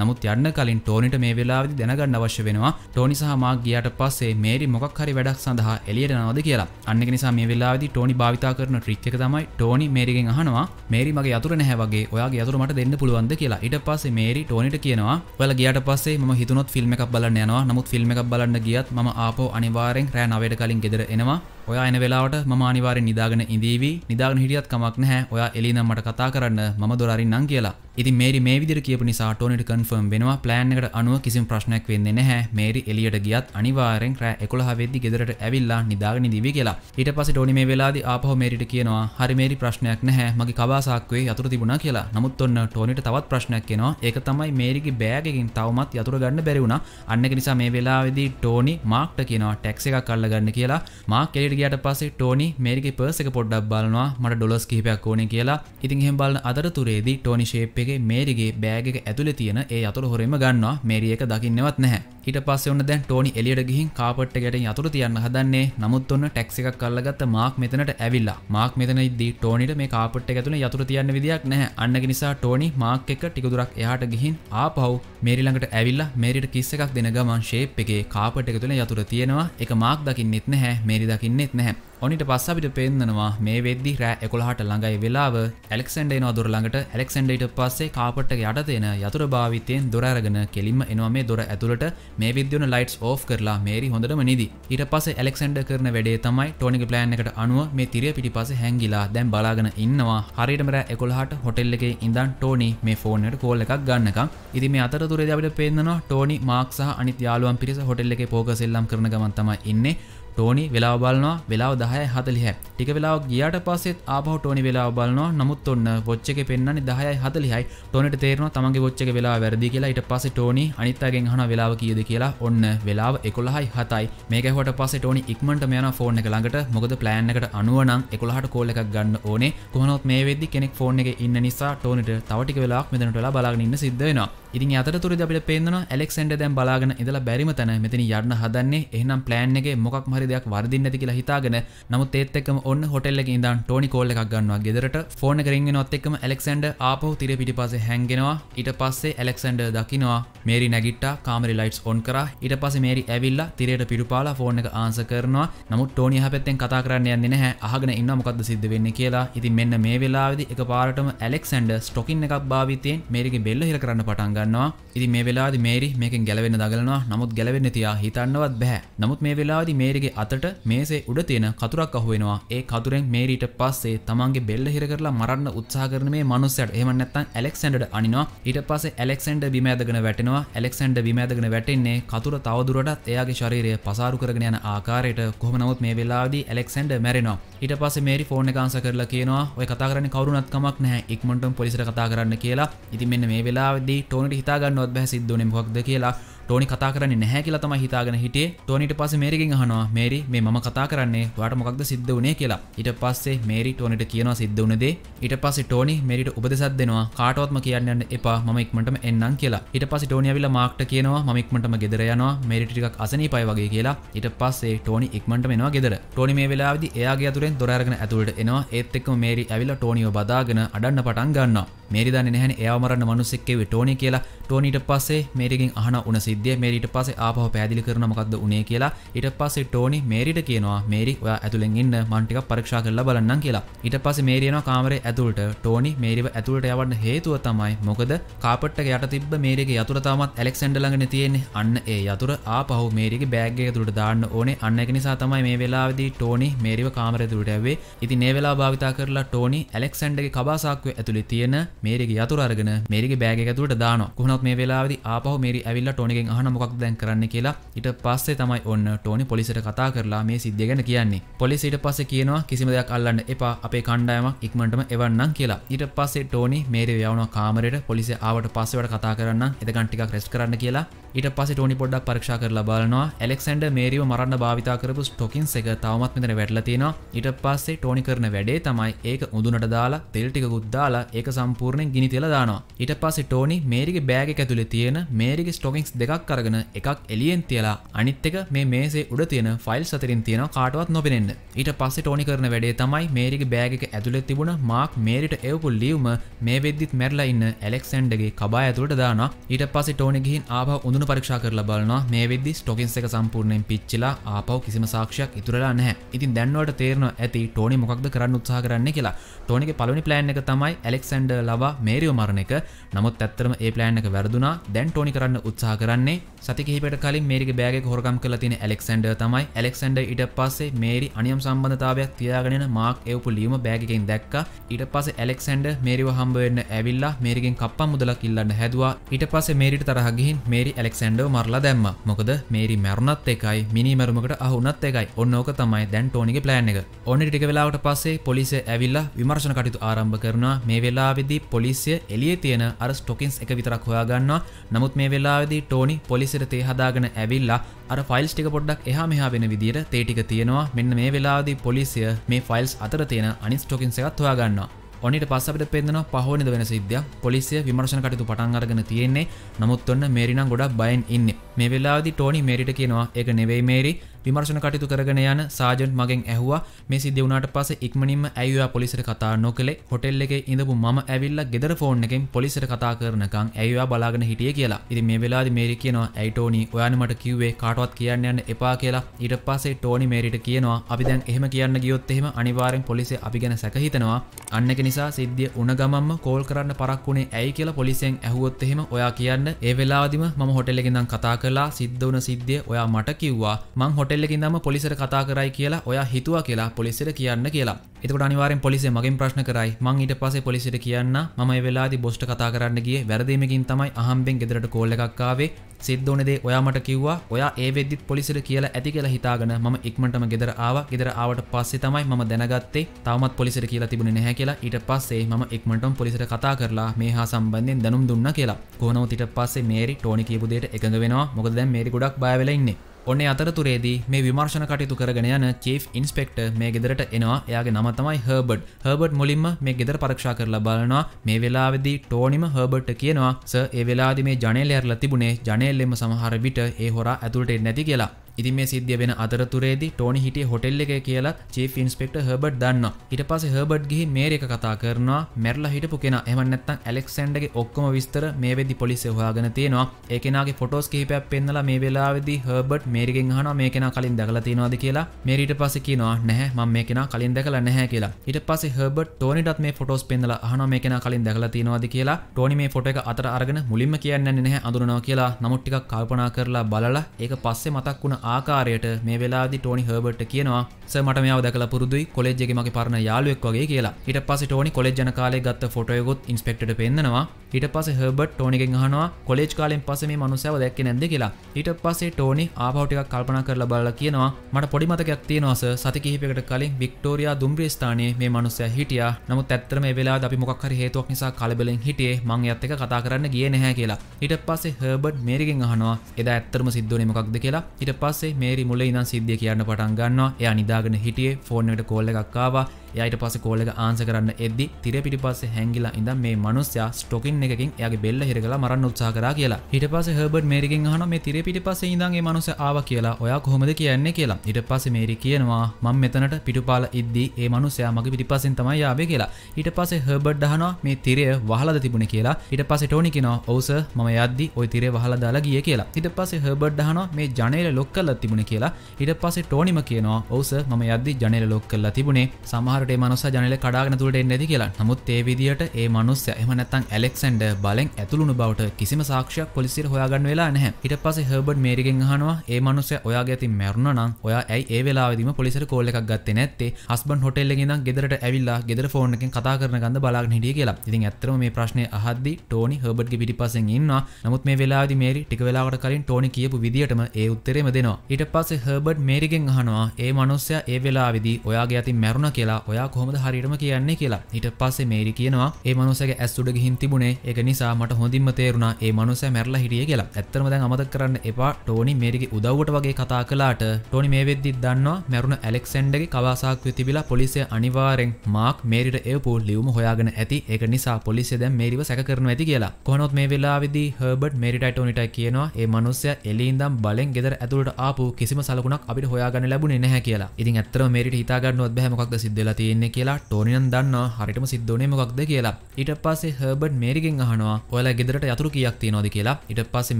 නමුත් යන්න කලින් ටෝනිට මේ වෙලාවේදී දැනගන්න අවශ්‍ය වෙනවා ටෝනි සහ මාක් ගියාට පස්සේ මේරි මොකක් හරි වැඩක් සඳහා එළියට යනවද කියලා. අන්න ඒක නිසා මේ වෙලාවේදී ටෝනි භාවිතා කරන ට්‍රික් එක තමයි ටෝනි මේරිගෙන් අහනවා මේරි මගේ යතුර නැහැ වගේ ඔයාගේ යතුර මට දෙන්න පුළුවන්ද කියලා. ඊට පස්සේ මේරි ටෝනිට කියනවා ඔයාලා ගියාට පස්සේ මම හිතුනොත් ෆිල්ම් එකක් බලන්න යනවා. නමුත් ෆිල්ම් එකක් බලන්න ගියත් මම ආපහු අනිවාර්යෙන් රෑ 9ට කලින් ගෙදර එනවා. ඔයා එන වෙලාවට මම අනිවාර්යෙන් නිදාගෙන ඉඳීවි නිදාගෙන හිටියත් කමක් නැහැ ඔයා එළිනම් මට කතා කරන්න මම දොරාරින් නම් කියලා ඉති මේරි මේ විදිර කියප නිසා ටෝනට කන්ෆර්ම් වෙනවා ප්ලෑන් එකට අනුව කිසිම ප්‍රශ්නයක් වෙන්නේ නැහැ මේරි එලියට ගියත් අනිවාරෙන් රෑ එකොළහ වෙද්දි ගෙදරට ඇවිල්ලා නිදාගෙන දිවි කියලා ඊට පස්සේ ටෝනි මේ වෙලාදී ආපහු මේරිට කියනවා හරි මේරි ප්‍රශ්නයක් නැහැ මගේ කවාසාක්කුවේ යතුරු තිබුණා කියලා නමුත් ඔන්න ටෝනිට තවත් ප්‍රශ්නයක් එනවා ඒක තමයි මේරිගේ බෑගකින් තවමත් යතුර ගන්න බැරි වුණා අන්න ඒක නිසා මේ වෙලාවේදී ටෝනි මාක්ට කියනවා ටැක්ස් එකක් අල්ලගන්න කියලා මාක් එලියට ගියට පස්සේ ටෝනි මේරිගේ පර්ස් එක පොඩ්ඩක් බලනවා මට ඩොලර්ස් කිහිපයක් ඕනේ කියලා ඉතින් එහෙම බලන අතරතුරේදී ටෝනි ෂේප් එක මේරිගේ බෑගක ඇතුළ තියෙන ඒ අතුළ හොරෙම ගන්නවා මේරියක දකින්නවත් නැහැ ඊට පස්සෙවන්න දැන් ටෝනි එලියට ගිහින් කාපට් ගැට යතුර තියන්න හදන්නේ නමුත් ඔන්න ටැක්සි එකක් කල්ලගත්ත මාක් මෙතනට ඇවිල්ලා මාක් මෙතන ඉද්දී ටෝනිට මේ කාපට් එක තුළ යතුර තියන්න විදියක් නැහැ අන්න නිසා ටෝනි මාක් එක ටිකදුරක් එහාට ගිහින් ආපහු මේරිළඟට ඇවිල්ලා මේරිට කිස්ස එකක් දෙන ගමන් ශේප් එකේ කාපට් එක තුළ යතුර තියෙනවා එක මාක් දකින්නෙත් නැහැ මේරි දකින්නෙත් නැහැ ඔනිට පස්ස අපිට පෙන්න්නනවා මේ වෙද්දි රෑ එකොළහට ළඟයි වෙලාව එලෙක්සන්ඩ එනවා දුරළඟට එලෙක්සන්ඩට පස්සේ කාපට්ට යට තියෙන යතුර භාවිතයෙන් දොරරගෙන කෙලින්ම එනවා මේ දොර ඇතුළට මේ විද්‍යන ලයිටස් ඕ් කරලා මේරි හොඳටම නිදි ඊට පස එලෙක්සන්ඩ කරන වැඩේ තමයි ටෝනික ප්ලෑන් එකට අනුව මේ තිරිය පිටි පස හැංගිලා දැන් බලාගෙන ඉන්නවා හරිටමර එකොල්හට හොටෙල්ල එක ඉඳන් ටෝනි මේ ෆෝනට කෝල් එකක් ගන්නකම් ඉදි මේ අතර තුරේ අපට පේන්නවා ටෝනි මාක්සහ අනි යාලුවන් පිරිස හොටෙල්ල එක පෝගසෙල්ලම් කරන ගමන්තම ඉන්නේ ටෝනි වෙලා බලනවා වෙලාව දහය හතලිහැ ටික වෙලාක් ගියට පස්සෙත් ආපහ ටෝනි වෙලා බලනවා නමුත් ඔන්න ොච්චක පෙන්න්නේ දහයයි හතලිහයි ටොනට තේරන තමගේ ොච්චක වෙලා වැරදි කියලා ඉට පස ටෝනි අනිත්තගෙන් හන වෙලාව කියද කියලා ඔන්න වෙලාව එකොළහයි හතයි මේකහට පස ටෝනි ඉක්මට මෙයන ෆෝර්න එක ළඟට මොකද ප්ලෑන්නකට අනුවනං එකොළහට කෝල එකක් ගන්න ඕනේ කොහනොත් මේ වෙදදි කෙනෙක් ෆෝර්න එක ඉන්න නිසා ටෝනිට තවටික වෙලාක් මෙදනටලා බලාගන්න සිද්ධවෙනවා ඉතින් අතරතුර අපිට පේන්න එලෙක්සන්ඩ දැන් බලාගෙන ඉඳලා බැරිම තැන මෙතන යන්න හදන්නේ එහනම් ප්ලෑන් එක මොක්ම හරිදයක් වර්දි නැති කියලා හිතාගෙන නමුත් ඒත් එක්කම ඔන්න හොටෙල් එකේ ඉඳන් ටෝනි කෝල් එකක් ගන්නවා ගෙදරට ෆෝන් එක රින් වෙනවත් එක්කම ඇලෙක්සැන්ඩර් ආපහු තිර පිටිපස්සේ හැංගෙනවා ඊට පස්සේ ඇලෙක්සැන්ඩර් දකිනවා මේරි නැගිට්ටා කාමරේ ලයිට්ස් ඔන් කරා ඊට පස්සේ මේරි ඇවිල්ලා තිරයට පිටුපාලා ෆෝන් එක ආන්සර් කරනවා නමුත් ටෝනි හැපැත්තෙන් කතා කරන්න යන්නේ නැහැ අහගෙන ඉන්නවා මොකද්ද සිද්ධ වෙන්නේ කියලා ඉතින් මෙන්න මේ වෙලාවේදී එකපාරටම ඇලෙක්සැන්ඩර් ස්ටොකින් එකක් භාවිතයෙන් මේරිගේ බෙල්ල හිර කරන්න පටන් ගන්නවා ඉතින් මේ වෙලාවේදී මේරි මේකෙන් ගැලවෙන්න දඟලනවා නමුත් ගැලවෙන්න තියා හිතන්නවත් බෑ නමුත් මේ වෙලාවේදී මේරිගේ තමන්ගේ අතට මේසේ උඩ තියෙන කතුරක් අහුවෙනවා ඒ කතුරෙන් මේරීට පස්සේ තමන්ගේ බෙල්ල හිර කරලා මරන්න උත්සාහ කරන මේ මනුස්සයට එහෙම නැත්නම් ඇලෙක්සැන්ඩර් අනිනවා ඊට පස්සේ ඇලෙක්සැන්ඩර් බිම ඇදගෙන වැටෙනවා ඇලෙක්සැන්ඩර් බිම ඇදගෙන වැටෙන්නේ කතුර තවදුරටත් එයාගේ ශරීරය පසාරු කරගෙන යන ආකාරයට කොහොම නමුත් මේ වෙලාවේදී ඇලෙක්සැන්ඩර් මැරෙනවා ඊට පස්සේ මේරි ෆෝන් එක ආන්සර් කරලා කියනවා ඔය කතා කරන්නේ කවුරුණත් කමක් නැහැ ඉක්මනටම පොලිසියට කතා කරන්න කියලා ඉතින් මෙන්න මේ වෙලාවේදී ටෝනිට හිතා ගන්නවත් බැහැ සිද්ධ වුණේ මොකක්ද කියලා ටෝනි කතා කරන්නේ නැහැ කියලා තමයි හිතාගෙන හිටියේ ටෝනිට පස්සේ මේරිගෙන් අහනවා මේරි මේ මම කතා කරන්නේ ඔයාට මොකක්ද සිද්ධ වුනේ කියලා ඊට පස්සේ මේරි ටෝනිට කියනවා සිද්ධ වුණ දේ ඊට පස්සේ ටෝනි මේරිට උපදෙසක් දෙනවා කාටවත්ම කියන්න යන්න එපා මම ඉක්මනටම එන්නම් කියලා ඊට පස්සේ ටෝනි ඇවිල්ලා මාක්ට කියනවා මම ඉක්මනටම ගෙදර යනවා මේරිට ටිකක් අසනීපයි වගේ කියලා ඊට පස්සේ ටෝනි ඉක්මනටම එනවා ගෙදර ටෝනි මේ වෙලාවේදී එයාගේ අතුරෙන් දොර අරගෙන ඇතුළට එනවා ඒත් එක්කම මේරි ඇවිල්ලා ටෝනිව බදාගෙන අඩන්න පටන් ගන්නවා මේරි දන්නේ නැහැ එයාව මරන්න මිනිස්සෙක් කෙවි ටෝනි කියලා ටෝනිට පස්සේ මේරිගෙන් අහන උන සිද්ධ සිද්ධිය මේරිට පසේ ආපහ පැදිලි කරන මොකක්ද උනේ කියලා ඉට පස්සේ ටෝනි මේරිට කියනවා මේරි ඔයා ඇතුළෙන් ඉන්න මන්ටික පරක්ෂා කරලා බලන්න කියලා ඉට පස මේරියන කාමරේ ඇතුළට ටෝනි මේරිව ඇතුළට යවන්න හේතුව තමයි මොකද කාපට්ට යට තිබ මේරගේ යතුර තාමත් ඇලෙක්සන්ඩලඟන තියෙන්නේ අන්න ඒ යතුර ආපහු මේරිගේ බෑග්ගය තුළට දාන්න ඕනේ අන්න එක නිසා තමයි මේ වෙලාවදී ටෝනි මේරිව කාමර තුළට ඇවේ ඉති නේවෙලා භාවිතා කරලා ටෝනි ඇලෙක්සන්ඩගේ කබාසාක්ව ඇතුළි තියෙන මේරිගේ යතුර අරගෙන මේරිගේ බෑග ඇතුළට දාන කොහොත් මේ වෙලාවදි ආපහු මේරි ඇවිල්ලා ටෝනික ටෝනිගෙන් අහන මොකක් දැන් කරන්න කියලා ඉට පස්සේ තමයි ඔන්න ටෝනි පොලිසිට කතා කරලා මේ සිද්ධිය ගැන කියන්නේ පොලිසිට පස්සේ කියනවා කිසිම දෙයක් අල්ලන්න එපා අපේ කණ්ඩායමක් ඉක්මනටම එවන්නම් කියලා ඊට පස්සේ ටෝනි මේරේ යවනවා කාමරයට පොලිසිය ආවට පස්සේ වට කතා කරන්න එතකන් ටිකක් රෙස්ට් කරන්න කියලා ඊට පස්සේ ටෝනි පොඩ්ඩක් පරීක්ෂා කරලා බලනවා ඇලෙක්සැන්ඩර් මේරිව මරන්න භාවිතා කරපු ස්ටොකින්ස් එක තවමත් මෙතන වැටලා තියෙනවා ඊට පස්සේ ටෝනි කරන වැඩේ තමයි ඒක උඳුනට දාලා තෙල් ටික ගුද්දාලා ඒක සම්පූර්ණයෙන් ගිනි තියලා දානවා ඊට පස්සේ ටෝනි මේරිගේ බෑග ඇතුලේ තියෙන මේරිගේ ස්ටොකින්ස් දෙක එකක් අරගෙන එකක් එලියෙන් තියලා අනිත් එක මේ මේසේ උඩ තියෙන ෆයිල් සතරින් තියෙන කාටවත් නොපෙනෙන්න. ඊට පස්සේ ටෝනි කරන වැඩේ තමයි මේරිගේ බෑග් එක ඇතුලේ තිබුණ මාක් මේරිට එවපු ලියුම මේ වෙද්දිත් මැරලා ඉන්න ඇලෙක්සැන්ඩර්ගේ කබා ඇතුලට දානවා. ඊට පස්සේ ටෝනි ගිහින් ආපහු උඳුන පරීක්ෂා කරලා බලනවා. මේ වෙද්දි ස්ටොකින්ස් එක සම්පූර්ණයෙන් පිච්චිලා ආපහු කිසිම සාක්ෂයක් ඉතුරුලා නැහැ. ඉතින් දැන්වට තේරෙනවා ඇති ටෝනි මොකක්ද කරන්න උත්සාහ කරන්නේ කියලා. ටෝනිගේ පළවෙනි ප්ලෑන් එක තමයි ඇලෙක්සැන්ඩර් ලවා මේරිව මරණ එක. නමුත් ඇත්තටම ඒ ප්ලෑන් එක වැරදුනා. දැන් ටෝනි කරන්න උත්සාහ කරන්නේ කරන්නේ සති කිහිපට කලින් මේරිගේ බෑගේ හොරකම් කළ තියෙන ඇලෙක්සැන්ඩර් තමයි ඇලෙක්සැන්ඩර් ඊට පස්සේ මේරි අනියම් සම්බන්ධතාවයක් තියාගෙන මාක් එවපු ලියුම බෑග් එකෙන් දැක්කා ඊට පස්සේ ඇලෙක්සැන්ඩර් මේරිව හම්බ වෙන්න ඇවිල්ලා මේරිගෙන් කප්පම් මුදලක් ඉල්ලන්න හැදුවා ඊට පස්සේ මේරිට තරහ ගිහින් මේරි ඇලෙක්සැන්ඩර්ව මරලා දැම්මා මොකද මේරි මැරුණත් එකයි මිනි මැරුමකට අහුණත් එකයි ඔන්න ඕක තමයි දැන් ටෝනිගේ ප්ලෑන් එක ඔන්න ටික වෙලාවට පස්සේ පොලිසිය ඇවිල්ලා විමර්ශන කටයුතු ආරම්භ කරනවා මේ වෙලාවේදී පොලිසිය එළියේ තියෙන අර ස්ටොකින්ස් එක විතරක් හොයාගන්නවා නමුත් මේ වෙලාවේදී ටෝනි ගුණි පොලිසිර තේ හදාගෙන ඇවිල්ලා අර ෆයිල්ස් ටික පොඩ්ඩක් එහා මෙහා වෙන විදිහට තේ ටික තියෙනවා මෙන්න මේ වෙලාවේදී පොලිසිය මේ ෆයිල්ස් අතර තියෙන අනිත් ටොකින්ස් එකත් හොයාගන්නවා ඔනිට පස්ස අපිට පෙන්දෙනවා පහෝනිද වෙන සිද්ධියක් පොලිසිය විමර්ශන කටයුතු පටන් අරගෙන තියෙන්නේ නමුත් ඔන්න මේරි නම් ගොඩක් බයෙන් ඉන්නේ මේ වෙලාවේදී ටෝනි මේරිට කියනවා ඒක නෙවෙයි මේරි විමර්ශන කටයුතු කරගෙන යන සාජන්ට් මගෙන් ඇහුවා මේ සිද්ධ වුණාට පස්සේ ඉක්මනින්ම ඇයියා පොලිසියට කතා නොකළේ හොටෙල් එකේ ඉඳපු මම ඇවිල්ලා ගෙදර ෆෝන් එකෙන් පොලිසියට කතා කරනකම් ඇයියා බලාගෙන හිටියේ කියලා. ඉතින් මේ වෙලාවේදී මේරි කියනවා ඇයි ටෝනි ඔයානේ මට කිව්වේ කාටවත් කියන්න යන්න එපා කියලා. ඊට පස්සේ ටෝනි මේරිට කියනවා අපි දැන් එහෙම කියන්න ගියොත් එහෙම අනිවාර්යෙන් පොලිසිය අපි ගැන සැක හිතනවා. අන්න ඒක නිසා සිද්ධිය උණ ගමන්ම කෝල් කරන්න පරක් වුණේ ඇයි කියලා පොලිසියෙන් ඇහුවොත් එහෙම ඔයා කියන්න ඒ වෙලාවදිම මම හොටෙල් එකෙන් කතා කළා සිද්ධ වුණ සිද්ධිය ඔයා මට කිව්වා මං හොට හොටල්ලකින් දම පොලිසර කතා කරයි කියලා ඔයා හිතුවා කියලා පොලිසිට කියන්න කියලා එතකට අනිවාරෙන් පොලිසේ මගින් ප්‍රශ්න කරයි මං ඊට පසේ පොලිසිට කියන්න මම වෙලාදි බොස්්ට කතා කරන්න ගිය වැරදීමකින් තමයි අහම්බෙන් ගෙදරට කෝල්ල එකක්කාවේ සිද්ධෝනදේ ඔයාමට කිව්වා ඔයා ඒ වෙදදිත් පොලිසිට කියලා ඇති කියලා හිතාගෙන ම ඉක්මටම ගෙදර ආව ගෙදර ආවට පස්සේ තමයි ම දැනගත්තේ තවමත් පොලිසිට කියලා තිබුණ නැහැ කියලා ඊට පස්සේ ම ඉක්මටම් පොලිසිට කතා කරලා මේ හා සම්බන්ධෙන් දැනුම් දුන්න කියලා කොනොතිට පස්සේ මේරි ටෝනි කියපුදේට එකඟ වෙනවා මොකද දැන් මේරි ගොඩක් බයවෙලඉන්නේ ඔන්න අතරතුරේදී මේ විමර්ශණ කටයුතු කරගෙන යන චීෆ් ඉන්ස්පෙක්ටර් මේ ගෙදරට එනවා. එයාගේ නම තමයි හර්බර්ට්. හර්බර්ට් මුලින්ම මේ ගෙදර පරීක්ෂා කරලා බලනවා. මේ වෙලාවේදී ටෝනිම හර්බර්ට්ට කියනවා "සර්, ඒ වෙලාවේදී මේ ජනේලය ඇරලා තිබුණේ ජනේලෙම සමහර විට ඒ හොරා ඇතුළට එන්නේ නැති කියලා." ඉතින් මේ සිද්ධිය වෙන අතරතුරේදී ටෝනි හිටියේ හොටෙල් එකේ කියලා චීෆ් ඉන්ස්පෙක්ටර් හර්බර්ට් දන්නවා. ඊට පස්සේ හර්බර්ට් ගිහින් මේරි එක කතා කරනවා මැරිලා හිටපු කෙනා. එහෙම නැත්නම් ඇලෙක්සැන්ඩර්ගේ ඔක්කොම විස්තර මේ වෙද්දි පොලිසිය හොයාගෙන තියෙනවා. ඒ කෙනාගේ ෆොටෝස් කිහිපයක් පෙන්නලා මේ වෙලාවේදී හර්බර්ට් මේරිගෙන් අහනවා මේ කෙනා කලින් දැකලා තියෙනවද කියලා. මේරි ඊට පස්සේ කියනවා නැහැ මම මේ කෙනා කලින් දැකලා නැහැ කියලා. ඊට පස්සේ හර්බර්ට් ටෝනිටත් මේ ෆොටෝස් පෙන්නලා අහනවා මේ කෙනා කලින් දැකලා තියෙනවද කියලා. ටෝනි මේ ෆොටෝ එක අතර අරගෙන මුලින්ම කියන්නේ නැහැ අඳුරනවා කියලා. නමුත් ටිකක් කල්පනා කරලා බලලා ඒක පස්සේ මතක් වුණා ආකාරයට මේ වෙලාදි ටෝනි හර්බට් කියනවා ස මට මේ දකල පුරුදුයි කොලෙජ්ගේ මගේ පරණ යාලුවෙක් වගේ කියලා ඊට පස්සේ ටෝනි කොලෙජ් යන කාලේ ගත්ත ෆොටෝයකුත් ඉන්ස්පෙක්ටර් පෙන්නනවා ඊට පස හබට ටෝනික හනවා කොලේජ් කාලෙන් පසේ මනුසැව දැක්ක නැද කියලා ඊට පසේ ටෝනි ආපවටික කල්පන කරල බල කියනවා මට පොඩිමතකයක් තියෙනවාස සති කිහිපකට කලින් වික්ටෝරයා දුම්්‍රේ ස්ථානයේ මේ මනුසය හිටිය නමුත් ඇත්තරම වෙලා අපි මොක්කර හේතුවක් නිසා කලබලෙන් හිටියේ මං ඇත්තක කතා කරන්න ගිය නැහැ කියලා ඊට පස්සේ හබට් මේරගෙන් අහනවා එදා ඇත්තරම සිද්ධුවන මොකක්ද කියලා ඊට පස්සේ මේරි මුල ඉඳන් සිද්ධිය කියන්න පටන් ගන්නවා එයා නිදාගෙන හිටියේ ෆෝන් එකට කෝල් එකක් ආවා යට පස කෝල ආන්ස කරන්න එද තිර පිටි පස හැගිලා ඉඳ මේ මනුස්්‍යයා ස්ටොකින් එකකින් යාගේ බෙල්ල හිරගලා මරන්න උත්සා කර කියලා හිට පස හබට මේරිකින් හන මේ තිර පිටි පස ඉඳගේ මනුස ආව කියලා ඔයා කොහොමද කියන්නේ කියලා ඉට පස මේරි කියනවා මං මෙතනට පිටුපාල ඉද්දී ඒ මනුසයා මගේ පිටිපසෙන් තමයි යාබේ කියලා ඊට පස හබට් හන මේ තිරය වහලද තිබුණ කියලා ඉට පස ටෝනිකින ඔවස ම යද්දි ඔය තිරේ වහලදාලා ගිය කියලා ඉට පස හබට් හන මේ ජනේල ලොක්කල්ල තිබුණ කියලා ඉට පස ටෝනිම කියනවා ඔවස ම යද්දි ජනල ලොක්කල්ලා තිබුණේ සමහ සමහට මනුස ජනල කඩාගෙන තුළට එන්නේෙද කියලා නමුත් ඒ විදිට ඒ මනුස්ස එමනත්තන් ඇලෙක්සන්ඩ බලෙන් ඇතුළුණු බවට කිසිම සාක්ෂයක් පොලිසිර හොයාගන්න වෙලා නැහැ ඉට පස හබඩ් මේරිගෙන් හනවා ඒ මනුස්ස ඔයාගේ ඇති මැරුණනම් ඔයා ඇයි ඒ වෙලාදම පොලිසර කෝල්ලක් ගත්ත නැත්තේ හස්බන් හොටෙල්ල ද ගෙදරට ඇවිල්ලා ගෙදර ෆෝනකින් කතා කරන ගඳ බලාග හිටිය කියලා ඉතින් ඇතරම මේ ප්‍රශ්නය අහද්දි ටෝනි හබඩ්ගේ පිටි පසෙන් ඉන්නවා නමුත් මේ වෙලාද මේරි ටික වෙලාවට කලින් ටෝනි කියපු විදිටම ඒ උත්තරෙම දෙනවා ඊට පස්සේ හබඩ් මේරිගෙන් අහනවා ඒ මනුස්ස ඒ වෙලා විදි ඔයාගේ ඇති මැරුණ කියලා ඔයා කොහොමද හරිටම කියන්නේ කියලා ඊට පස්සේ මේරි කියනවා ඒ මනුස්සගේ ඇස්සුඩ ගිහින් තිබුණේ ඒක නිසා මට හොඳින්ම තේරුණා ඒ මනුස්සයා මැරලා හිටියේ කියලා. ඇත්තටම දැන් අමතක කරන්න එපා ටෝනි මේරිගේ උදව්වට වගේ කතා කළාට ටෝනි මේ වෙද්දිත් දන්නවා මැරුණ ඇලෙක්සැන්ඩර්ගේ කවාසාක්කුවේ තිබිලා පොලිසිය අනිවාර්යෙන් මාක් මේරිට එවපු ලියුම හොයාගෙන ඇති. ඒක නිසා පොලිසිය දැන් මේරිව සැක කරනවා ඇති කියලා. කොහොමවත් මේ වෙලාවේදී හර්බර්ට් මේරිටයි ටෝනිටයි කියනවා ඒ මනුස්සයා එළියින්දම් බලෙන් ගෙදර ඇතුළට ආපු කිසිම සලකුණක් අපිට හොයාගන්න ලැබුණේ නැහැ කියලා. ඉතින් ඇත්තටම මේරිට හිතාගන්නවත් බෑ මොකක්ද සිද්ධ වෙලා තියෙන්නේ කියලා ටෝනිනන් දන්නවා හරිටම සිද්ධෝනේ මොකක්ද කියලා ඊට පස්සේ හර්බර්ට් මේරිගෙන් අහනවා ඔයාලා ගෙදරට යතුරු කීයක් තියෙනවද කියලා ඊට පස්සේ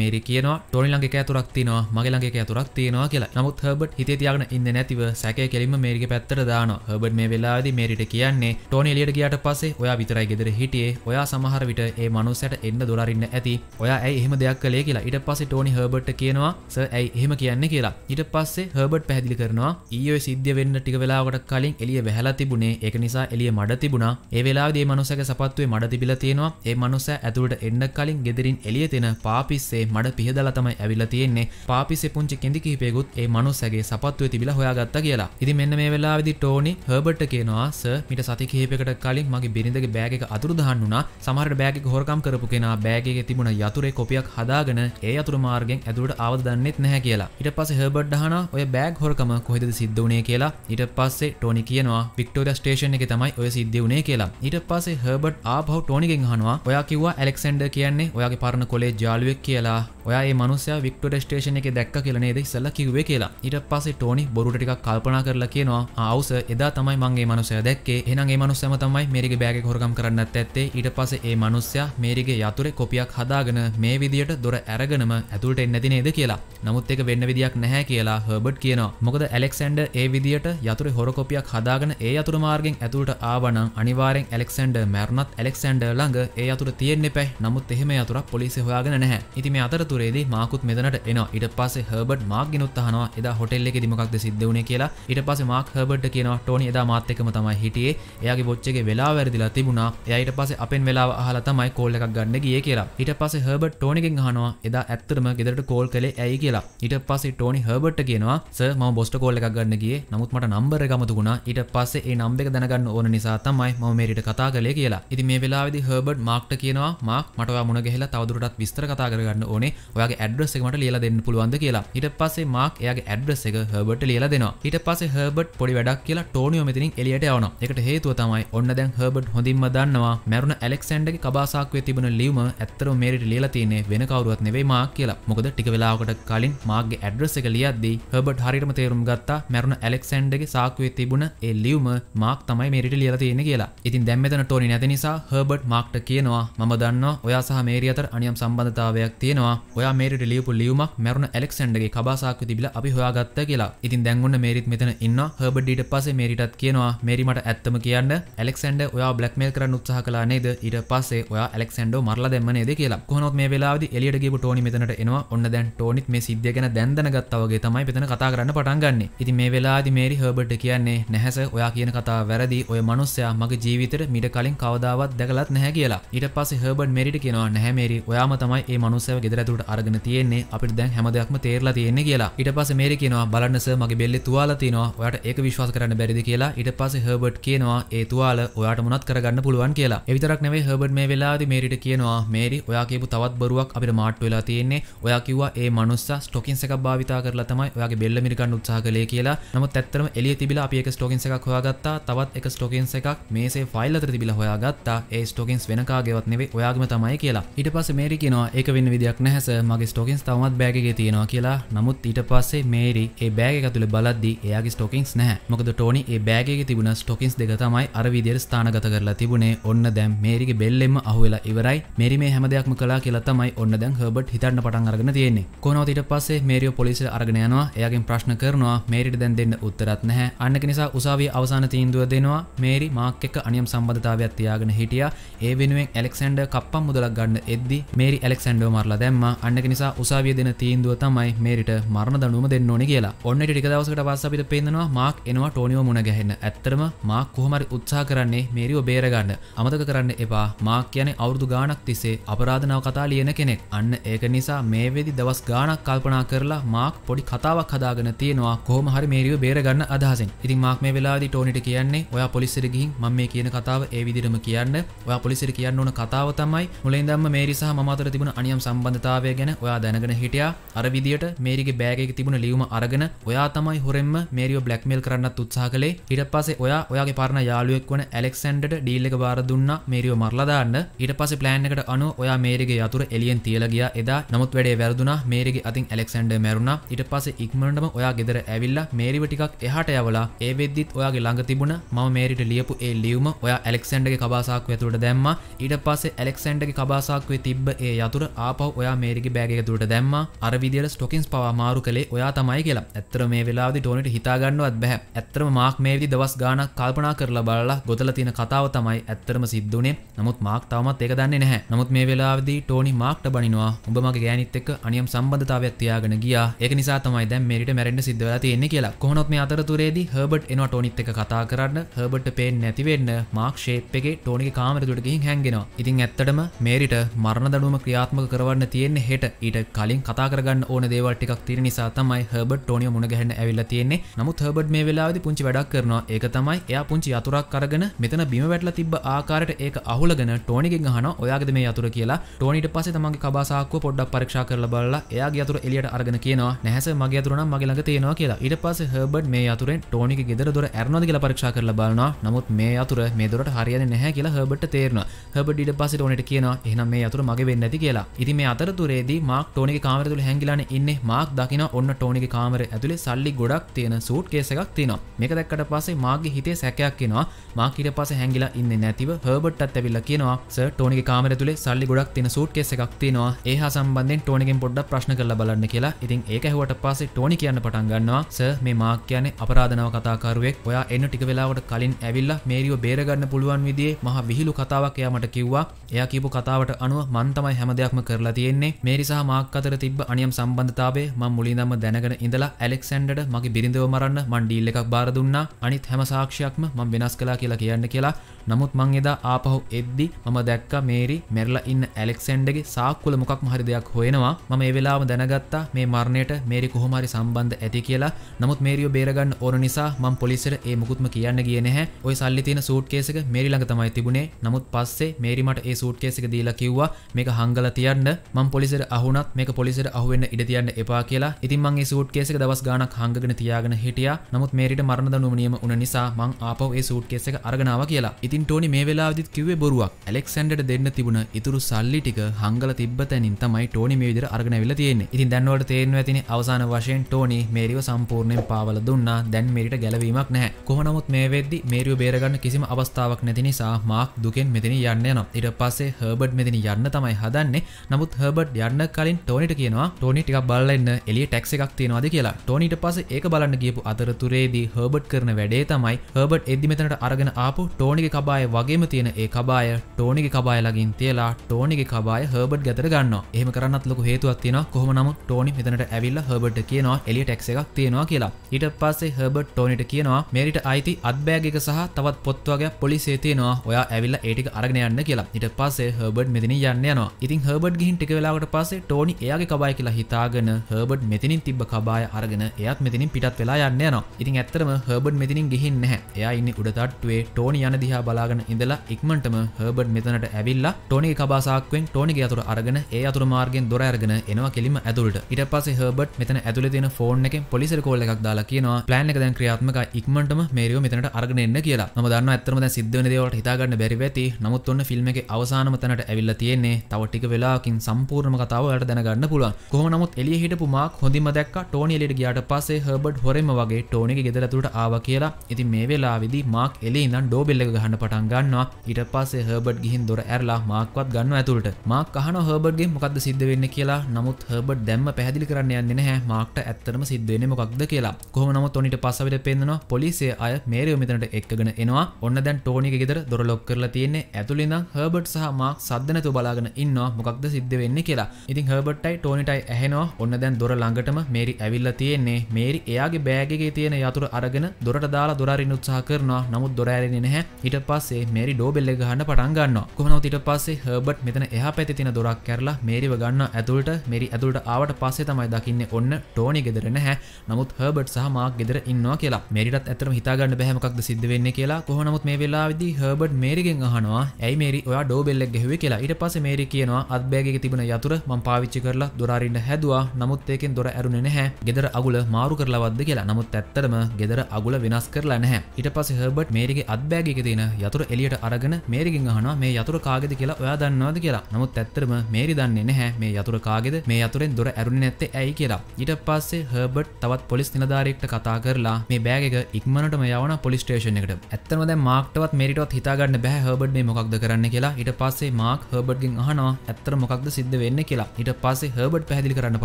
මේරි කියනවා ටෝනි ළඟ එක යතුරක් තියෙනවා මගේ ළඟ එක යතුරක් තියෙනවා කියලා නමුත් හර්බර්ට් හිතේ තියාගෙන ඉන්නේ නැතිව සැකය කෙලින්ම මේරිගේ පැත්තට දානවා හර්බර්ට් මේ වෙලාවේදී මේරිට කියන්නේ ටෝනි එළියට ගියාට පස්සේ ඔයා විතරයි ගෙදර හිටියේ ඔයා සමහර විට ඒ මනුස්සයට එන්න දොලාරින්න ඇති ඔයා ඇයි එහෙම දෙයක් කළේ කියලා ඊට පස්සේ ටෝනි හර්බර්ට් කියනවා සර් ඇයි එහෙම කියන්නේ කියලා ඊට පස්සේ හර්බර්ට් පැහැදිලි කරනවා ඊයේ සිද්ධ වෙන්න ටික වෙලාවකට කලින් එළිය වැහලා තිබ තිබුණේ ඒක නිසා එළිය මඩ තිබුණා ඒ වෙලාවේදී මනුස්සයාගේ සපත්තුවේ මඩ තිබිලා තියෙනවා ඒ මනුස්සයා ඇතුළට එන්න කලින් ගෙදරින් එළිය තෙන පාපිස්සේ මඩ පිහදලා තමයි ඇවිල්ලා තියෙන්නේ පාපිස්සේ පුංචි කෙඳි කිහිපයකුත් ඒ මනුස්සයාගේ සපත්තුවේ තිබිලා හොයාගත්තා කියලා ඉතින් මෙන්න මේ වෙලාවේදී ටෝනි හර්බර්ට් කියනවා සර් මීට සති කිහිපයකට කලින් මගේ බිරිඳගේ බෑග් එක අතුරු දහන් වුණා සමහරට බෑග් එක හොරකම් කරපු කෙනා බෑග් එකේ තිබුණ යතුරේ කොපියක් හදාගෙන ඒ යතුරු මාර්ගෙන් ඇතුළට ආවද දන්නෙත් නැහැ කියලා ඊට පස්සේ හර්බර්ට් අහනවා ඔය බෑග් හොරකම කොහෙද සිද්ධ වුණේ කියලා ඊට පස්සේ ටෝනි කියනවා වික්ටෝ වික්ටෝරිය ස්ටේෂන් එක තමයි ඔය සිද්ධියුනේ කියලා ඊට පස්සේ හර්බට් ආපහු ටෝනිගෙන් අහනවා ඔයා කිව්වා ඇලෙක්සැන්ඩර් කියන්නේ ඔයාගේ පරණ කොලේ ජාලුවෙක් කියලා ඔයා ඒ මනුස්සයා වික්ටෝරිය ස්ටේෂන් එකේ දැක්ක කියලා නේද ඉස්සෙල්ලා කිව්වේ කියලා ඊට පස්සේ ටෝනි බොරුට ටිකක් කල්පනා කරලා කියනවා ආවුස එදා තමයි මං ඒ මනුස්සයා දැක්කේ එහෙනම් ඒ මනුස්සයාම තමයි මේරිගේ බෑග් එක හොරගම් කරන්නත් ඇත්තේ ඊට පස්සේ ඒ මනුස්සයා මේරිගේ යතුරේ කොපියක් හදාගෙන මේ විදියට දොර ඇරගෙනම ඇතුළට එන්නේ නැති නේද කියලා නමුත් ඒක වෙන්න විදියක් නැහැ කියලා හර්බට් කියනවා මොකද ඇලෙක්සැන්ඩර් ඒ විදියට යතුරේ හොරකොපියක් හදාගෙන ඒ යතුර අතුරමාර්ගෙන් ඇතුළට ආවනම් අනිවාරෙන් එලෙක්සන්ඩ මැරුණත් එලෙක්සන්ඩ ළඟ ඒ අතුර තියෙන්න්න පැයි නමුත් එහෙම අතුරක් පොලිසි හොයාගෙන නැහැ ඉතිම අතරතුරේදී මාකුත් මෙදනට එන ඉට පසේ හබට මාක් ගිනුත්තහනවා එදා හොටෙල්ලෙ දිමක්ද සිද්ධවුණ කියලා ඉට පස මාක් හබට කියන ටෝනි එදා මාත්තකම තමයි හිටියේ එයාගේ බොච්චගේ වෙලා වැරදිලා තිබුණා එයට පස අපෙන් වෙලා හලා තමයි කෝල්ල එකක් ගන්න ගිය කියලා ඉට පස හබට ටෝනිකින් හනවා එදා ඇත්තරම ගෙදරට කෝල් කළේ ඇයි කියලා ඉට පස ටෝනි හබට කියනවා ස ම බොස්ට කෝල්ල එකක් ගන්න ගිය නමුත්මට නම්බර ගමතුුණා ඉට පස්සේ නම්බ එක දැනගන්න ඕන නිසා තමයි ම මේරිට කතා කලේ කියලා ඉති මේ වෙලාවිදි හබඩ් මාක්ට කියනවා මාක් මට මුණ ගෙහලා තවදුරටත් විස්තර කතා කරගන්න ඕනේ ඔයාගේ ඇඩ්‍රස් එකමට ලියලා දෙන්න පුළුවන්ද කියලා ඊට පස්සේ මාක් එයාගේ ඇඩ්‍රස් එක හබට ලියලා දෙනවා ඊට පස්සේ හබට් පොඩි වැඩක් කියලා ටෝනියෝ මෙතිනින් එලියට යවන එකට හේතුව තමයි ඔන්න දැන් හබට් හොඳින්ම දන්නවා මැරුණ ඇලෙක්සන්ඩගේ කබාසාක්වේ තිබුණ ලියම ඇත්තර මේරිට ලියලා තියන්නේ වෙන කවරුවත් නෙවෙයි මා කියලා මොකද ටික වෙලාවකට කලින් මාගේ ඇඩ්‍රස් එක ලියද්දී හබට් හරිටම තේරුම් ගත්තා මැරුණ ඇලෙක්සන්ඩගේ සාක්වේ තිබුණ ඒ ලියම මාක් තමයි මේරිට ලියල තියෙන කියලා ඉතින් දැම්මතන ටෝනි නැති නිසා හබට් මාක්ට කියනවා ම දන්න ඔයා සහ මේරි අතර අනියම් සම්බධතාවයක් තියෙනවා ඔයා මේරිට ලියපු ලියුමක් මැරුණ එලෙක්සන්ඩගේ කබාසාක්ක තිබිල අපි හොයාගත්ත කියලා ඉතින් දැන්ගන්න මේරිත් මෙතන ඉන්න හබඩ්ඩට පසේ මේරිටත් කියනවා මේරිමට ඇත්තම කියන්න එලෙක්සන්ඩ ඔයා බ්ලක්මේල් කරන්න උත්සාහ කලා නේද ඊට පස්සේ ඔයා එලෙක්සන්ඩෝ මරලා දෙන්නේද කියලා කොහොත් මේ වෙලාද එලියට ගේපු ටෝනි මෙතනට එනවා ඔන්න දැන් ටෝනිත් මේ සිද්ධිය ගැන දැන්දනගත්තවගේ තමයි පෙතන කතා කරන්න පටන්ගන්න ඉති මේ වෙලාදි මේරි හබට් කියන්නේ නැහැස ඔයා කියන කියන කතා වැරදි ඔය මනුස්සයා මගේ ජීවිතයට මිට කලින් කවදාවත් දැකලත් නැහැ කියලා ඊට පස්සේ හර්බර්ට් මෙරිට කියනවා නැහැ මේරි ඔයාම තමයි මේ මනුස්සයව ගෙදර ඇතුළට අරගෙන තියෙන්නේ අපිට දැන් හැම දෙයක්ම තේරලා තියෙන්නේ කියලා ඊට පස්සේ මේරි කියනවා බලන්න සර් මගේ බෙල්ලේ තුවාල තියෙනවා ඔයාට ඒක විශ්වාස කරන්න බැරිද කියලා ඊට පස්සේ හර්බර්ට් කියනවා ඒ තුවාල ඔයාට මොනවත් කරගන්න පුළුවන් කියලා එවිතරක් නෙවෙයි හර්බර්ට් මේ වෙලාවේදී මේරිට කියනවා මේරි ඔයා කියපු තවත් බොරුවක් අපිට මාට්ටු වෙලා තියෙන්නේ ඔයා කිව්වා ඒ මනුස්සයා ස්ටොකින්ස් එකක් භාවිතා කරලා තමයි ඔයාගේ බෙල්ල මිරිකන්න උත්සාහ කළේ කියලා නමුත් ඇත්තටම එළිය තිබිලා අපි ඒක ස්ටොකින්ස් එකක් හොයාගත්තා හොයාගත්තා තවත් එක ස්ටෝකන්ස් එකක් මේසේ ෆයිල් අතර තිබිලා හොයාගත්තා ඒ ස්ටෝකන්ස් වෙන කාගේවත් නෙවෙයි ඔයාගම තමයි කියලා ඊට පස්සේ මේරි කියනවා ඒක වෙන්න විදියක් නැහැස මගේ ස්ටෝකන්ස් තවමත් බෑග් එකේ තියෙනවා කියලා නමුත් ඊට පස්සේ මේරි ඒ බෑග එක තුල බලද්දී එයාගේ ස්ටෝකන්ස් නැහැ මොකද ටෝනි ඒ බෑග් එකේ තිබුණ ස්ටෝකන්ස් දෙක තමයි අර විදියට ස්ථානගත කරලා තිබුණේ ඔන්න දැන් මේරිගේ බෙල්ලෙම අහුවෙලා ඉවරයි මේරි මේ හැම දෙයක්ම කළා කියලා තමයි ඔන්න දැන් හර්බට් හිතන්න පටන් අරගෙන තියෙන්නේ කොහොමද ඊට පස්සේ මේරියෝ පොලිසිය අරගෙන යනවා එයාගෙන් ප්‍රශ්න කරනවා මේරිට දැන් දෙන්න උත්තරත් නැහැ අන්න නිසා උසාවිය අවසාන තීන්දුව දෙනවා මේරි මාක් එක අනියම් සම්බධතාවයක් තියාගෙන හිටිය ඒ වෙනුවෙන් එලෙක්සන්ඩ කප්පම් මුදලක් ගන්න එද්දි මේරි එලෙක්සන්ඩෝ මරලා දැම්ම අන්නක නිසා උසාවිය දෙන තීන්දුව තමයි මේරිට මරණ දනුවම දෙන්න ඕන කියලා ඔන්න ටික දවසකට පස්ස අපිට පේනවා මාක් එනවා ටෝනියෝ මුණ ගැහෙන්න ඇත්තටම මාක් කොහොමරි උත්සාහ කරන්නේ මේරිව බේරගන්න අමතක කරන්න එපා මාක් කියන්නේ අවුරුදු ගාණක් තිස්සේ අපරාධනාව කතා ලියන කෙනෙක් අන්න ඒක නිසා මේ වෙදි දවස් ගාණක් කල්පනා කරලා මාක් පොඩි කතාවක් හදාගෙන තියෙනවා කොහොම හරි මේරිව බේරගන්න අදහසෙන් ඉතින් මාක් මේ වෙලාවේදී ටෝනිට කියන්නේ ඔයා පොලිසිට ගිහින් මම මේ කියන කතාව ඒ විදිහටම කියන්න. ඔයා පොලිසිට කියන්න ඕන කතාව තමයි මුලින්දම මේරි සහ මම අතර තිබුණ අනියම් සම්බන්ධතාවය ගැන ඔයා දැනගෙන හිටියා. අර විදිහට මේරිගේ බෑග් එකේ තිබුණ ලියුම අරගෙන ඔයා තමයි හොරෙන්ම මේරිව බ්ලැක්මේල් කරන්නත් උත්සාහ කළේ. ඊට පස්සේ ඔයා ඔයාගේ පාරණ යාළුවෙක් වන ඇලෙක්සැන්ඩර්ට ඩීල් එක බාර දුන්නා මේරිව මරලා දාන්න. ඊට පස්සේ ප්ලෑන් එකට අනුව ඔයා මේරිගේ යතුර එළියෙන් තියලා ගියා එදා. නමුත් වැඩේ වැරදුනා. මේරිගේ අතින් ඇලෙක්සැන්ඩර් මැරුණා. ඊට පස්සේ ඉක්මනටම ඔයා ගෙදර ඇවිල්ලා මේරිව ටිකක් එහාට යවලා ඒ වෙද්දිත් ඔයාගේ ළඟ තිබුණ ම මේරිට ලියපු ඒ ලියවම ඔය ඇලෙක්සන්ඩගේ කබාසාක් ඇතුළට දැම්ම ඊට පස්සේ ඇලෙක්සන්ඩගේ කබාසාක්වේ තිබ ඒ යතුර ආපව ඔයා මේරිගේ බෑග තුළට දැම්ම අර විදිල ස්ටොකින්ස් පවා මාරු කළේ ඔයා තමයි කියලා ඇත්තර මේ වෙලාද ටොනට හිතාගන්නවත් බැහ ඇත්තරම මාක් මේවිදි දවස් ගාන කල්පනා කරලා බලලා ගොතල තියෙන කතාව තමයි ඇත්තරම සිද්ධුනේ නමුත් මාක් තවමත් ඒක දන්නේ නැහැ නමුත් මේ වෙලාවදී ටෝනි මාක්ට බනිනවා උඹ මගේ ගෑනිත් එක්ක අනියම් සම්බන්ධතාවයක් තියාගෙන ගියා ඒක නිසා තමයි දැන් මේරිට මැරෙන්න සිද්ධ වෙලා තියෙන්නේ කියලා කොහොමත් මේ අතරතුරේදී හර්බර්ට් එනවා ටෝනිත් එක්ක කතා කතා කරන්න හබට පේෙන් නැතිවෙන්න මාක් ශේප්ගේ ටෝනි කාමරතුටගින් හැන්ගෙනවා ඉතින් ඇත්තටම මේරිට මරණ දනුවම ක්‍රියාත්ම කරවන්න තියෙන්නේ හෙට ඊට කලින් කතා කරගන්න ඕන දේවල් ටිකක් තියෙන නිසා තමයි හබට ටෝනිය මුණ ගැහෙන්න ඇවිල්ලා තියෙන්නේ නමුත් හබට මේ වෙලාවේදී පුංචි වැඩක් කරනවා ඒක තමයි එයා පුංචි යතුරක් අරගෙන මෙතන බිම වැටලා තිබ්බ ආකාරයට ඒක අහුලගෙන ටෝනිගෙන් අහනවා ඔයාගේද මේ යතුර කියලා ටෝනිට පස්සේ තමන්ගේ කබා සාක්කුව පොඩ්ඩක් පරීක්ෂා කරලා බලලා එයාගේ යතුර එළියට අරගෙන කියනවා නැහැස මගේ යතුර නම් මගේ ළඟ තියෙනවා කියලා ඊට පස්සේ හබට මේ යතුරෙන් ටෝනිගේ ගෙදර දොර ඇරනවද කියලා පරක්ෂ කර බලන නමුත් මේ අතුර මේ දොට හරියද නැහැ කියලා හබට තේරන හබ ඩිට පසට ඕනට කියන එහනම් මේ අතුර මගේ වෙන්න ඇති කියලා ඉති මේ අතරතුරේද මාක් ටෝනි කාමරතුළ හැගිලාන ඉන්න මාක් දකින ඔන්න ටෝනි කාමර ඇතුළේ සල්ලි ගොඩක් තියෙන සූට් කේසකක් තියෙන මේක දැක්කට පසේ මාගේ හිතේ සැකයක් කියෙනවා මාකිට පස හැගිලා ඉන්න නැතිව හබටත් ඇවිල්ල කියනවා ස ටෝනි කාමර තුළේ සල්ලි ගොඩක් තින සූට් කෙසක් තියෙනවා ඒ සම්බන්ධෙන් ටෝනිකින් පොඩ්ඩ ප්‍රශ්න කළ බලන්න කියලා ඉතින් ඒක හවට පසේ ටෝනි කියන්න පටන්ගන්නවා ස මේ මාක් කියන අපරාධනාව කතාකරුවෙක් ඔයා එන්න ටික වෙලාවට කලින් ඇවිල්ලා මේරිව බේරගන්න පුළුවන් විදිේ මහ විහිලු කතාවක් එයා මට කිව්වා එයා කියපු කතාවට අනුව මන් තමයි හැම දෙයක්ම කරලා තියෙන්නේ මේරි සහ මාක් අතර තිබ්බ අනියම් සම්බන්ධතාවය මම මුලින්දම දැනගෙන ඉඳලා ඇලෙක්සැන්ඩරට මගේ බිරිඳව මරන්න මන් ඩීල් එකක් බාර දුන්නා අනිත් හැම සාක්ෂියක්ම මම වෙනස් කළා කියලා කියන්න කියලා නමුත් මං එදා ආපහු එද්දි මම දැක්ක මේරි මැරලා ඉන්න ඇලෙක්සැන්ඩගේ සාක්කුල මොකක් මහරි දෙයක් හොයනවා මම ඒ වෙලාවම දැනගත්තා මේ මරණයට මේරි කොහොම හරි සම්බන්ධ ඇති කියලා නමුත් මේරිව බේරගන්න ඕන නිසා මම පොලිසියට ඒ මුකුත් කවුරුත්ම කියන්න කියන හැ ඔය සල්ලි තියෙන සූට් කේසක මේරි ළඟ තමයි තිබුණේ නමුත් පස්සේ මේරි මට ඒ සූට් කේසක දීලා කිව්වා මේක හංගලා තියන්න මම පොලිසියට අහුණත් මේක පොලිසියට අහුවෙන්න ඉඩ තියන්න එපා කියලා. ඉතින් මං ඒ සූට් කේසක දවස් ගාණක් හංගගෙන තියාගෙන හිටියා. නමුත් මේරිට මරණ දඬුවම නියම වුණ නිසා මං ආපහු ඒ සූට් කේස් එක අරගෙන ආවා කියලා. ඉතින් ටෝනි මේ වෙලාවෙදිත් කිව්වේ බොරුවක්. ඇලෙක්සැන්ඩර්ට දෙන්න තිබුණ ඉතුරු සල්ලි ටික හංගලා තිබ්බ තැනින් තමයි ටෝනි මේ විදිහට අරගෙන ඇවිල්ලා තියෙන්නේ. ඉතින් දැන් ඔයාලට තේරෙනවා ඇතිනේ අවසාන වශයෙන් ටෝනි මේරිව සම්පූර්ණයෙන් පාවල දුන්නා. දැන් මේරිට ගැලවීමක් නැහැ. කොහොන නමුත් මේ වෙද්දි මේරියෝ බේරගන්න කිසිම අවස්ථාවක් නැති නිසා මාක් දුකෙන් මෙතන යන්න යනවා. ඊට පස්සේ හර්බර්ට් මෙතන යන්න තමයි හදන්නේ. නමුත් හර්බර්ට් යන්න කලින් ටෝනිට කියනවා ටෝනි ටිකක් බලලා ඉන්න එළිය ටැක්ස් එකක් තියෙනවාද කියලා. ටෝනිට පස්සේ ඒක බලන්න ගියපු අතරතුරේදී හර්බර්ට් කරන වැඩේ තමයි හර්බර්ට් එද්දි මෙතනට අරගෙන ආපු ටෝනිගේ කබාය වගේම තියෙන ඒ කබාය ටෝනිගේ කබාය ළඟින් තියලා ටෝනිගේ කබාය හර්බර්ට් ගතට ගන්නවා. එහෙම කරන්නත් ලොකු හේතුවක් තියෙනවා. කොහොම නමුත් ටෝනි මෙතනට ඇවිල්ලා හර්බර්ට් කියනවා එළිය ටැක්ස් එකක් තියෙනවා කියලා. ඊට පස්සේ හර්බර්ට් ටෝනිට කියනවා මේරිට අයි අයිති අත්බෑගක සහ තවත් පොත්වගේ පොලිසේ තියෙනවා ඔයා ඇවිල්ල ඒටික අරගෙන යන්න කියලා ඉට පසේ හබඩ් මෙතින යන්න යනවා ඉතින් හබඩ් ගිහින් ටික වෙලාවට පසේ ටෝනි එයාගේ කබයි කියලා හිතාගෙන හබඩ් මෙතිනින් තිබ කබාය අරගෙන එයත් මෙතිනින් පිටත් වෙලා යන්න යනවා ඉතින් ඇත්තරම හබඩ් මෙතිනින් ගිහින් නැහැ එයා ඉන්න උඩතට්ටුවේ ටෝනි යන දිහා බලාගෙන ඉඳලා ඉක්මටම හබඩ් මෙතනට ඇවිල්ලා ටෝනි කබාසාක්වෙන් ටෝනිගේ අතුර අරගෙන ඒ අතුර මාර්ගෙන් දොර අරගෙන එනවා කෙලිම ඇතුළට ඉට පසේ හබට් මෙතන ඇතුල තින ෆෝන් එක පොලිසර කෝල්ල එකක් දාලා කියනවා ප්ලෑන් එක දැන් ක්‍රියාත්මක ඉක්මටම මේ සේරය මෙතනට අරගෙන එන්න කියලා මම දන්න ඇත්තම දැන් සිද්ධ වෙන දේවල්ට හිතාගන්න බැරිව ඇති නමුත් ඔන්න ෆිල්ම් එකේ අවසානම තැනට ඇවිල්ලා තියෙන්නේ තව ටික වෙලාවකින් සම්පූර්ණම කතාව ඔයාලට දැනගන්න පුළුවන් කොහොම නමුත් එළිය හිටපු මාක් හොඳින්ම දැක්කා ටෝනි එළියට ගියාට පස්සේ හර්බර්ට් හොරෙම වගේ ටෝනිගේ ගෙදර ඇතුළට ආවා කියලා ඉතින් මේ වෙලාවේදී මාක් එළිය ඉඳන් ඩෝබෙල් එක ගහන්න පටන් ගන්නවා ඊට පස්සේ හර්බර්ට් ගිහින් දොර ඇරලා මාක්වත් ගන්නවා ඇතුළට මාක් අහනවා හර්බර්ට්ගේ මොකද්ද සිද්ධ වෙන්නේ කියලා නමුත් හර්බර්ට් දැම්ම පැහැදිලි කරන්න යන්නේ නැහැ මාක්ට ඇත්තටම සිද්ධ වෙන්නේ මොකක්ද කියලා කොහොම නමුත් ඔනිට පස්සවිට පෙන්නවා පොලිසිය අය මේරිය මෙතනට එක්කගෙන එනවා ඔන්න දැන් ටෝනික ගෙදර දොර ලොක් කරලා තියෙන්නේ ඇතුළින්ද හර්බට් සහ මාක් සද්ද නැතුව බලාගෙන ඉන්නවා මොකක්ද සිද්ධ වෙන්නේ කියලා. ඉතින් හර්බට්ටයි ටෝනිටයි ඇහෙනවා ඔන්න දැන් දොර ළඟටම මේරි ඇවිල්ලා තියෙන්නේ. මේරි එයාගේ බෑග් එකේ තියෙන යතුර අරගෙන දොරට දාලා දොර අරින්න උත්සාහ කරනවා. නමුත් දොර ඇරෙන්නේ නැහැ. ඊට පස්සේ මේරි ඩෝබෙල් එක ගහන්න පටන් ගන්නවා. කොහොම නමුත් ඊට පස්සේ හර්බට් මෙතන එහා පැත්තේ තියෙන දොරක් කැරලා මේරිව ගන්න ඇතුළට මේරි ඇතුළට ආවට පස්සේ තමයි දකින්නේ ඔන්න ටෝනි ගෙදර නැහැ. නමුත් හර්බට් සහ මාක් ගෙදර ඉන්නවා කියලා. මේරිටත් ඇත්තටම හිතාගන්න කරන්න බැහමක්ද සිද්ධ වෙන්න කියලා කොහොනමුත් මේ වෙලා විදි හබඩ් මේරිගෙන් අහනවා ඇයි මේරි ඔයා ඩෝබෙල්ලෙක් ගැහුව කියලා ඊට පස්සේ මේරි කියනවා අත්බෑගක තිබන යතුර මං පාවිච්චි කරලා දොරාරින්න හැදවා නමුත් ඒකෙන් දොර ඇරුණෙ නැහැ ගෙදර අගුල මාරු කරලවද්ද කියලා නමුත් ඇත්තටම ගෙදර අගුල වෙනස් කරලා නැහැ ඊට පස්සේ හබඩ් මේරිගේ අත්බෑගක තියෙන යතුර එලියට අරගෙන මේරිගෙන් අහනවා මේ යතුර කාගෙද කියලා ඔයා දන්නවද කියලා නමුත් ඇත්තටම මේරි දන්නේ නැහැ මේ යතුර කාගෙද මේ යතුරෙන් දොර ඇරුණේ නැත්තේ ඇයි කියලා ඊට පස්සේ හබඩ් තවත් පොලිස් නිලධාරියෙක්ට කතා කරලා මේ බෑග එක ඉක්මනටම යව යවන පොලිස්ටේෂනකට ඇත්තනද මාක්ටවත් මේටත් හිතාගන්න බෑ හබඩ් මේ මොකක්ද කරන්න කියලා ඉට පස්සේ මාක් හබඩ්ගෙන් අහනවා ඇත්තර මොකක්ද සිද්ධ වෙන්න කියලා ඉට පස්සේ හබඩ් පැදිලි කරන්න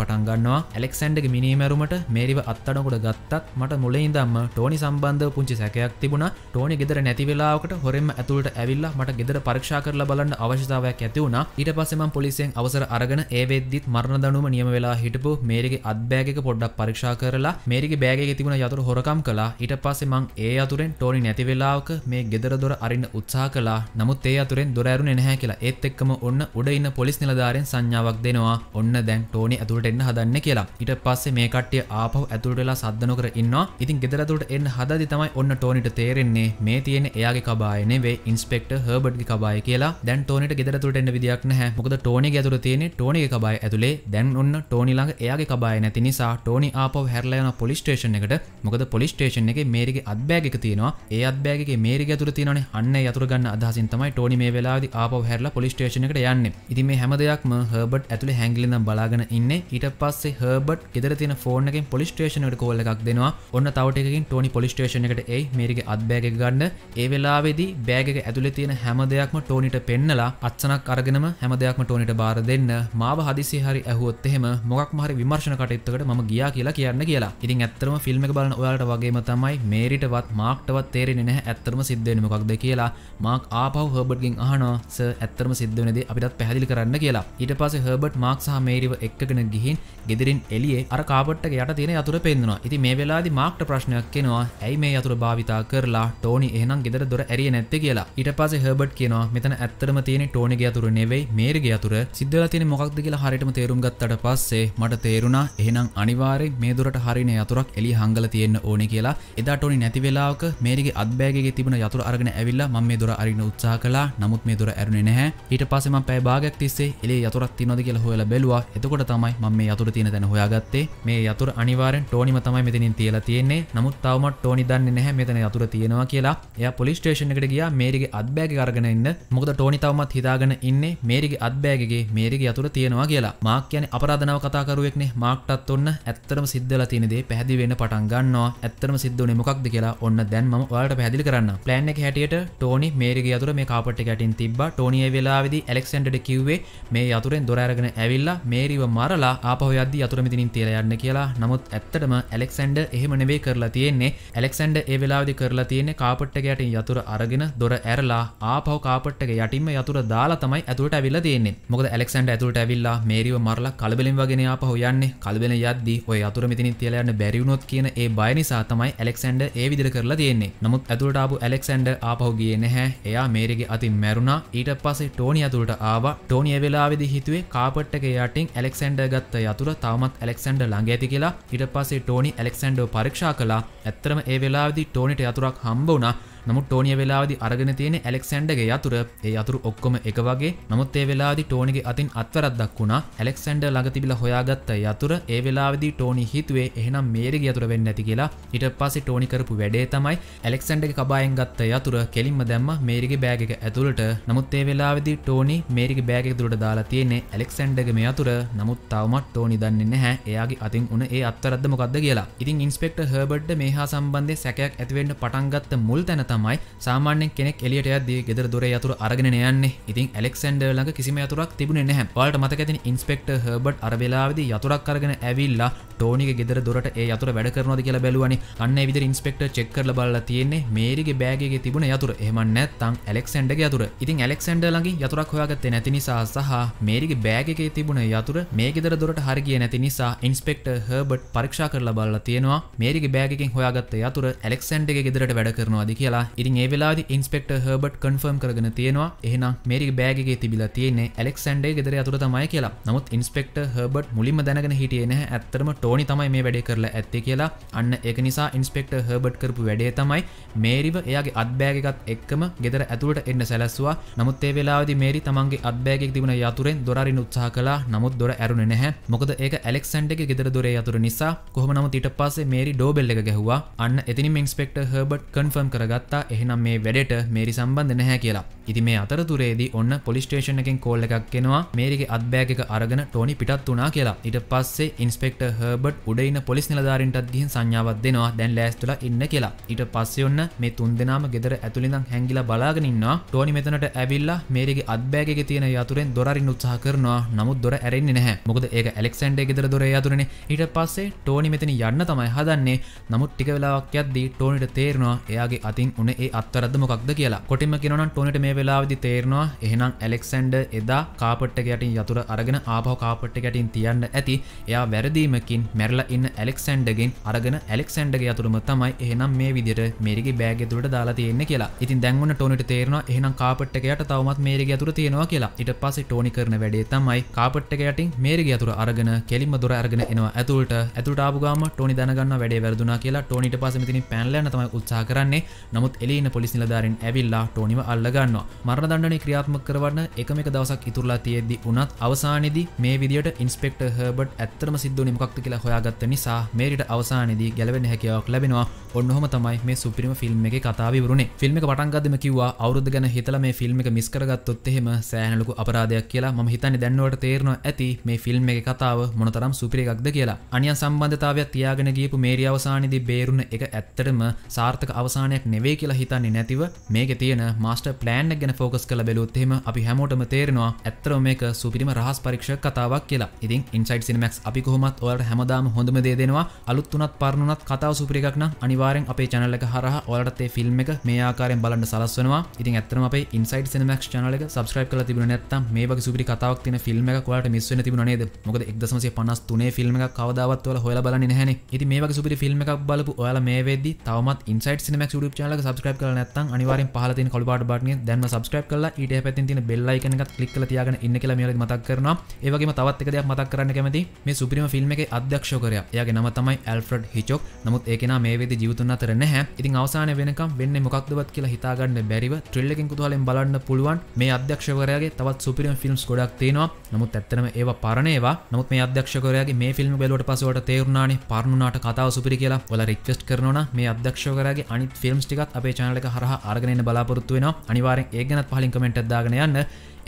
පටන් ගන්නවා ඇලෙක්සන්ඩගේ මිනිමැරුමට මේරිව අත්තනකොට ගත්තත් මට මුලයිඉදම්ම ටෝනි සම්බන්ධ පුංචි සැකයක් තිබුණ ටෝනි ගෙදර නැතිවෙලාකට හොරෙම ඇතුළට ඇවිල්ලා මට ගෙදර පරක්ෂා කරලා බලන්න අවශ්‍යතාවයක් ඇතිවුණ ඊට පස්සෙම පොලිසියෙන් අවසර අරගෙන ඒවෙද්දිත් මරණ දනුම නියම වෙලා හිටපු මේරගේ අත්බෑගක පොඩ්ඩක් පරක්ෂා කරලා මේරගේ බෑග තිබුණ යතුර හොරකම් කලා ඊට පස්සේ මං ඒ අතුරෙන් ටෝනි නැති වෙලාවක මේ ගෙදර දොර අරින්න උත්සාහ කළා නමුත් ඒ අතුරෙන් දොර ඇරුණේ නැහැ කියලා ඒත් එක්කම ඔන්න උඩ ඉන්න පොලිස් නිලධාරීන් සංඥාවක් දෙනවා ඔන්න දැන් ටෝනි ඇතුළට එන්න හදන්න කියලා. ඊට පස්සේ මේ කට්ටිය ආපහු ඇතුළට වෙලා සද්ද නොකර ඉන්නවා. ඉතින් ගෙදර ඇතුළට එන්න හදදි තමයි ඔන්න ටෝනිට තේරෙන්නේ මේ තියෙන්නේ එයාගේ කබාය නෙවෙයි ඉන්ස්පෙක්ටර් හර්බර්ට්ගේ කබාය කියලා. දැන් ටෝනිට ගෙදර ඇතුළට එන්න විදියක් නැහැ. මොකද ටෝනිගේ ඇතුළේ තියෙන්නේ ටෝනිගේ කබාය ඇතුලේ. දැන් ඔන්න ටෝනි ළඟ එයාගේ කබාය නැති නිසා ටෝනි ආපහු හැරලා යන පොලිස් ස්ටේෂන් එකට. මොකද පොලිස් ස්ටේෂන් එකේ මේරිගේ අත් බෑග එක තියනවා ඒ අත්බෑග මේරි ඇතුර තියනේ අන්න යතුර ගන්න අදහසින් තමයි ටෝනි මේ වෙලාද ආප හැරලා පොලිස්ටේෂනකට යන්න ඉතින් මේ හැම දෙයක්ම හබට් ඇතුළ හැගිලිඳ බලාගෙන ඉන්න ඊට පස්සේ හබට් ගෙදර තින ෆෝර්නකින් පොලිස්ටේෂනට කෝල්ල එකක් දෙනවා ඔන්න තවටකින් ටෝනි පොලිස්ටේෂනකට ඒ මේරගේ අත්බෑග ගන්න ඒ වෙලාවෙදී බෑග ඇතුළ තියෙන හැම දෙයක්ම ටෝනිට පෙන්නලා අත්සනක් අරගෙනම හැම දෙයක්ම ටෝනිට බාර දෙන්න මාව හදිසි හරි ඇහුවොත් එහෙම මොකක් මහරි විමර්ශණ කටයුත්තකට මම ගියා කියලා කියන්න කියලා ඉතින් ඇත්තරම ෆිල්ම් එක බලන ඔයාලට වගේම තමයි මේරිට ටයිට්ටවත් මාක්ටවත් තේරෙන නැහැ ඇත්තරම සිද්ධවෙනමකක්ද කියලා මාක් ආපව හබට්ගින් ආනෝස ඇත්තරම සිද්ධවනද අපිත් පැහදිලි කරන්න කියලා ඊට පස හබට මාක් සහ මේරිව එක්කගෙන ගිහින් ගෙදරින් එලියේ අර කාපට්ට යට තියෙන අතුර පෙන්න්නවා ඉති මේ වෙලාදි මාක්ට ප්‍රශ්නයක් කෙනවා ඇයි මේ අතුර භාවිතා කරලා ටෝනි එහනම් ගෙදර දොර ඇරිය නැත්ත කියලා ඊට පස හබට් කියනවා මෙතන ඇත්තරම තියෙන ටෝනිගේ අතුර නෙවෙයි මේරගේ අතුර සිද්ධල තියෙන මොකක්ද කියලා හරිටම තේරුම් ගත්තට පස්සේ මට තේරුණා එහෙනම් අනිවාරෙන් මේ දුරට හරින අතුරක් එලි හංගල තියෙන්න්න ඕන කියලා එදා ටෝනි නැතිව වෙලාක මේක අත්බෑගේ තිබන යතුර අරගෙන ඇවිල්ලා ම මේ දොර අරින උත්සා කලා නමුත් මේ දොර ඇරුණේ නැහැ ඊට පසම පැ භාගයක් තිස්සේ එලේ යතුරත් තිනොද කියලා හොල බැලවා එතකොට තමයි ම මේ යතුර තියෙන තැන හොයාගත්තේ මේ යතුර අනිවාරෙන් ටෝනිම තමයි මෙතනින් තියලා තියෙන්නේ නමුත් තවමත් ටෝනි දන්න නැහැ මෙතන යතුර තියෙනවා කියලා එය පොලිස්ටේෂන එකට ගිය මේරගේ අත්බෑග අරගෙන ඉන්න මොකද ටෝනි තවමත් හිදාගෙන ඉන්නේ මේරගේ අත්බෑගගේ මේරගේ යතුර තියෙනවා කියලා මාක් කියන අපරාධනාව කතාකරුවෙක්නේ මාක්ටත් ඔන්න ඇත්තරම සිද්ධල තිනදේ පැහදිවෙන පටන් ගන්නවා ඇත්තරම සිද්ධ මොකක්ද කියලා ඔන්න දැන් ම වලට පැදිලි කරන්න ප්ලෑන් එක හැටියට ටෝනි මේරගේ අතුර මේ කාපට කැටින් තිබ ටෝනිය වෙලාවිදි එලෙක්සන්ඩ කිව්වේ මේ අතුරෙන් දොරෑරගෙන ඇවිල්ලා මේරීව මරලා ආපහොයද අතුරමතිනින් තිරයන්න කියලා නමුත් ඇත්තටම එලෙක්සන්ඩ එහෙමනවේ කරලා තියෙන්නේ එලෙක්සන්ඩ ඒ වෙලාවිදි කරලා තියෙන්නේ කාපට්ටකයට යතුර අරගෙන දොර ඇරලා ආපහෝ කාපට්ටක යටින්ම යතුර දාලා තමයි ඇතුට ඇවිල්ල තියන්නේ මොක එලෙක්සන්ඩ ඇතුට ඇවිල්ලා මේරීව මරලා කලබලින් වගෙන ආපහ යන්නේ කලබෙන යද්දී ඔය අතුර මෙතිනි තියලයන්න බැරිවුණොත් කියන ඒ බයනිසා තමයි එලෙක්සන්ඩ ඒ විදිර විසිර කරලා තියෙන්නේ නමුත් ඇතුළට ආපු ඇලෙක්සන්ඩ ආපහු ගියේ නැහැ එයා මේරිගේ අතින් මැරුණා ඊට පස්සේ ටෝනි ඇතුළට ආවා ටෝනි ඒ වෙලාවේදී හිතුවේ කාපට් එක යටින් ඇලෙක්සන්ඩර් ගත්ත යතුර තවමත් ඇලෙක්සන්ඩර් ළඟ ඇති කියලා ඊට පස්සේ ටෝනි ඇලෙක්සන්ඩර්ව පරීක්ෂා කළා ඇත්තරම ඒ වෙලාවේදී ටෝනිට යතුරක් හම්බ වුණා නමුත් ටෝනිය වෙලාදි අරගෙන තියෙන ඇලෙක්සන්ඩගේ යතුර ඒ අතුරු ඔක්කොම එක වගේ නමුත් ඒ වෙලාදි ටෝනිගේ අතින් අත්වරද්දක් වුණා ඇලෙක්සන්ඩ ළඟතිබිල හොයාගත්ත යතුර ඒ වෙලාවිදි ටෝනි හිතුවේ එහෙනම් මේරගේ යතුර වෙන්න ඇති කියලා ඉට පස්සේ ටෝනි කරපු වැඩේ තමයි ඇලෙක්සන්ඩගේ කබායෙන් ගත්ත යතුර කෙලින්ම දැම්ම මේරිගේ බෑගක ඇතුළට නමුත් ඒ වෙලාවෙදි ටෝනි මේරිගේ බෑගක තුළට දාලා තියෙන්නේ ඇලෙක්සන්ඩගේ මේ යතුර නමුත් තවමත් ටෝනි දන්නේ නැහැ එයාගේ අතින් උන ඒ අත්තරද්ද මොකද්ද කියලා. ඉතින් ඉන්ස්පෙක්ටර් හර්බර්ට්ට මේ හා සම්බන්ධයෙන් සැකයක් ඇතිවෙන්න පටන් ගත්ත මුල් තැන තමයි සාමාන්‍යෙන් කෙනෙක් එලියට යද්දී ගෙදර දොර යතුර අරගෙන යන්නේ ඉතින් ඇලෙක්සන්ඩර් ළඟ කිසිම යතුරක් තිබුණේ නැහැ. ඔයාලට මතක ඇතිනේ ඉන්ස්පෙක්ටර් හර්බර්ට් අර වෙලාවේදී යතුරක් අරගෙන ඇවිල්ලා ටෝනිගේ ගෙදර දොරට ඒ යතුර වැඩ කරනවද කියලා බැලුවනේ. අන්න ඒ විදිහට ඉන්ස්පෙක්ටර් චෙක් කරලා බලලා තියෙන්නේ මේරිගේ බෑග් එකේ තිබුණ යතුර. එහෙම නැත්නම් ඇලෙක්සන්ඩර්ගේ යතුර. ඉතින් ඇලෙක්සන්ඩර් ළඟින් යතුරක් හොයාගත්තේ නැති නිසා සහ මේරිගේ බෑග් එකේ තිබුණ යතුර මේ ගෙදර දොරට හරිගිය නැති නිසා ඉන්ස්පෙක්ටර් හර්බර්ට් පරීක්ෂා කරලා බලලා තියෙනවා මේරිගේ බෑගකින් හොයාගත්ත යතුර ඇලෙක්සන්ඩර්ගේ ගෙදරට වැඩ කරනවාද කියලා. ඉරින් ඒ වෙලා ඉන්ස්පෙක්ට හබට කන්ෆර්ම් කරගෙන තියෙනවා එහනම් මේරි බෑගගේ තිබිලා තියන්නේ එලෙක්සන්ඩේ ගෙදර අතුර තමයි කියලා නමුත් ඉන්ස්පෙක්ට හබට මුලිම දැනගෙන හිටියන ඇත්තරම ටෝනි තමයි මේ වැඩේ කරලා ඇත්තේ කියලා අන්න එක නිසා ඉන්ස්පෙක්ට හබට කරපු වැඩේ තමයි මේරිව එයාගේ අත්බෑගකත් එක්කම ගෙදර ඇතුළට එන්න සැලස්වා නමුත් ඒ වෙලාද මේරි තමන්ගේ අත්බෑගෙක් තිබුණ යතුරෙන් දොරින් උත්සාහ කලා නමුත් දොර ඇරුණ නැහැ මොකද ඒක ඇලෙක්සන්ඩගේ ගෙදර දොරේ යතුර නිසා කොහොම නමුත් ඊට පස්සේ මේරි ඩෝබෙල් එක ගැහුවා අන්න එතිනි මින්ස්පෙක්ට හබට් කන්ෆර්ම් කරගත්ත තාත්තා එහෙනම් මේ වැඩට මේරි සම්බන්ධ නැහැ කියලා ඉති මේ අතරතුරේදී ඔන්න පොලිස්ටේෂන එකෙන් කෝල්ල එකක් කෙනවා මේරිගේ අත්බෑග එක අරගෙන ටෝනි පිටත් වනා කියලා ඉට පස්සේ ඉන්ස්පෙක්ට හබට් උඩයින්න පොලිස් නිලධාරින්ට දිහන් සංඥාවත් දෙනවා දැන් ලෑස්තුල ඉන්න කියලා ඉට පස්සේ ඔන්න මේ තුන් දෙනාම ගෙදර ඇතුළිඳම් හැංගිල බලාගෙනන්නවා ටෝනි මෙතනට ඇවිල්ලා මේරිගේ අත්බෑග තියෙන යතුරෙන් දොරින් උත්සාහ කරනවා නමුත් දොර ඇරෙන්නේ නැහැ මොකද ඒක ඇලෙක්සන්ඩ ගෙදර දොර යතුරනේ ඊට පස්සේ ටෝනි මෙතන යන්න තමයි හදන්නේ නමුත් ටික වෙලාවක්යක් දී ටෝනිට තේරෙනවා එයාගේ අතින් උන ඒ අත්වරද මොක්ද කියලා කොටිම කෙනන ටොනට මේ වෙලාවදි තේරනවා එහෙනම් ඇලෙක්සන්ඩ එදා කාපට්ට ගැටින් යතුර අරගෙන ආපහ කාපට්ට ගැටින් තියන්න ඇති එයා වැරදීමකින් මැරල ඉන්න ඇලෙක්සන්ඩගෙන් අරගෙන ඇලෙක්සන්ඩගේ අතුරම තමයි එහෙනම් මේ විදිට මේරගේ බෑගෙතුරට දාලා තියෙන්න කියලා ඉතින් දැන්වන්න ටොනට තේරවා එහෙනම් කාපට්ටකයට තවමත් මේරග අතුර තියෙනවා කියලා ඉට පස ටෝනි කරන වැඩේ තමයි කාපට්ටකයටින් මේරග අතුර අරගෙන කෙලිම දුර අරගෙන එනවා ඇතුළට ඇතුට ආපුගම ටොනි දැනගන්න වැඩේ වැරදුනා කියලා ටොනිට පසමතිනි පැල්ලන තමයි උත්සා කරන්නේ නම නමුත් එලන පොලිස් නිලධාරින් ඇවිල්ලා ටෝනිව අල්ලගන්න මරණ දණ්ඩනේ ක්‍රියාත්ම කරවන්න එකමක දවසක් ඉතුරලා තියෙද්දි උනත් අවසානයේදී මේ විදියට ඉන්ස්පෙක්ට හබට් ඇත්තම සිද්ධ නිමක්ති කියලා හොයාගත්ත නිසා මේරිට අවසානයේදී ගැලවෙන හැකියාවක් ලැබෙනවා ඔන්නහොම තමයි මේ සුපිරිම ෆිල්ම් එක කතාව වරුණේ ෆිල්ම් එක පටන්ගදම කිව්වා අවුරුදු ගැන හිතල මේ ෆිල්ම් එක මිස්කරගත්තොත් එහෙම සෑහනලකු අපරාධයක් කියලා ම හිතන්නේ දැන්නවට තේරනවා ඇති මේ ෆිල්ම් එක කතාව මොනතරම් සුපිරි එකක්ද කියලා අනිය සම්බන්ධතාවයක් තියාගෙන ගියපු මේරිය අවසානයේදී බේරුණ එක ඇත්තටම සාර්ථක අවසානයක් නෙවෙයි වෙයි කියලා හිතන්නේ නැතිව මේක තියෙන මාස්ට ප්ලෑන් ගැන ෆෝකස් කළ බැලුවොත්හෙම අපි හැමෝටම තේරෙනවා ඇත්තරම මේක සුපිරිම රහස් පරීක්ෂක කතාවක් කියලා ඉතින් ඉන්සයිට් සිනමැක්ස් අපි කොහොමත් ඔයාලට හැමදාම හොඳම දේ දෙනවා අලුත් උනත් පරණුනත් කතාව සුපිරි එකක් නම් අනිවාර්යෙන් අපේ channel එක හරහා ඔයාලට ඒ ෆිල්ම් එක මේ ආකාරයෙන් බලන්න සලස්වනවා ඉතින් ඇත්තරම අපේ ඉන්සයිට් සිනමැක්ස් channel එක subscribe කරලා තිබුණේ නැත්නම් මේ වගේ සුපිරි කතාවක් තියෙන ෆිල්ම් එකක් ඔයාලට මිස් වෙන්න තිබුණා නේද මොකද 1953 ෆිල්ම් එකක් කවදාවත් ඔයාලා හොයලා බලන්නේ නැහැනේ ඉතින් මේ වගේ සුපිරි ෆිල්ම් එකක් බලපු ඔයාලා මේ වෙද්දි තවමත් ඉන්සයිට් සිනමැක්ස් YouTube channel එක සබස්ක්‍රප කල නැත්තන් අනිවාරෙන් පහල තින කොළබට බටන දැන්ම සබස්ක්‍රප කල ඊට පැති තින බෙල්ලයි කනක ලික් කල තියාගෙන ඉන්න කියලා මේල මතක් කරන ඒවගේ තවත් එක දෙයක් මතක් කරන්න කැමති මේ සුපිරිම ෆිල්ම් එක අධ්‍යක්ෂකරය යගේ නම තමයි ඇල්ෆ්‍රඩ් හිචොක් නමුත් ඒකෙන මේ වෙදි ජීවතුන් අතර නැහැ ඉතින් අවසාන වෙනකම් වෙන්න මොකක්දවත් කියලා හිතාගන්න බැරිව ට්‍රිල්ලකින් කුතුහලෙන් බලන්න පුළුවන් මේ අධ්‍යක්ෂකරයාගේ තවත් සුපිරිම ෆිල්ම්ස් ගොඩක් තියෙනවා නමුත් ඇත්තනම ඒව පරණේවා නමුත් මේ අධ්‍යක්ෂකරයාගේ මේ ෆිල්ම් බැලුවට පසුවට තේරුණානේ පරණුණාට කතාව සුපිරි කියලා ඔයාලා රික්වෙස්ට් කරනවා මේ අධ්‍යක්ෂකරයාගේ අනිත් ෆිල්ම්ස් ටිකත් අපේ චානලක හරහ අරගෙන බලාපොරත්තු වෙන අනිවාරෙන් ඒ ගැත් පහලින් කමෙන්ට් දාගෙන යන්න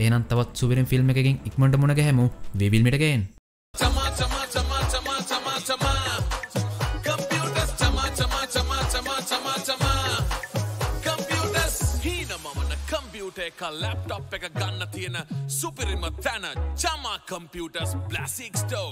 ඒනන් තවත් සුවරෙන් ෆිල්ම් එකකින් ඉක්මට මුණ ගැහැමු විල්මිටගෙන් සමා සමා සමා සමා සමා සමා කම්පියුට එක ලැප්ටොප් එක ගන්න තියෙන සුපිරිම තැන චමා කම්පියුටස් බ්ලසික්ස්ටෝ.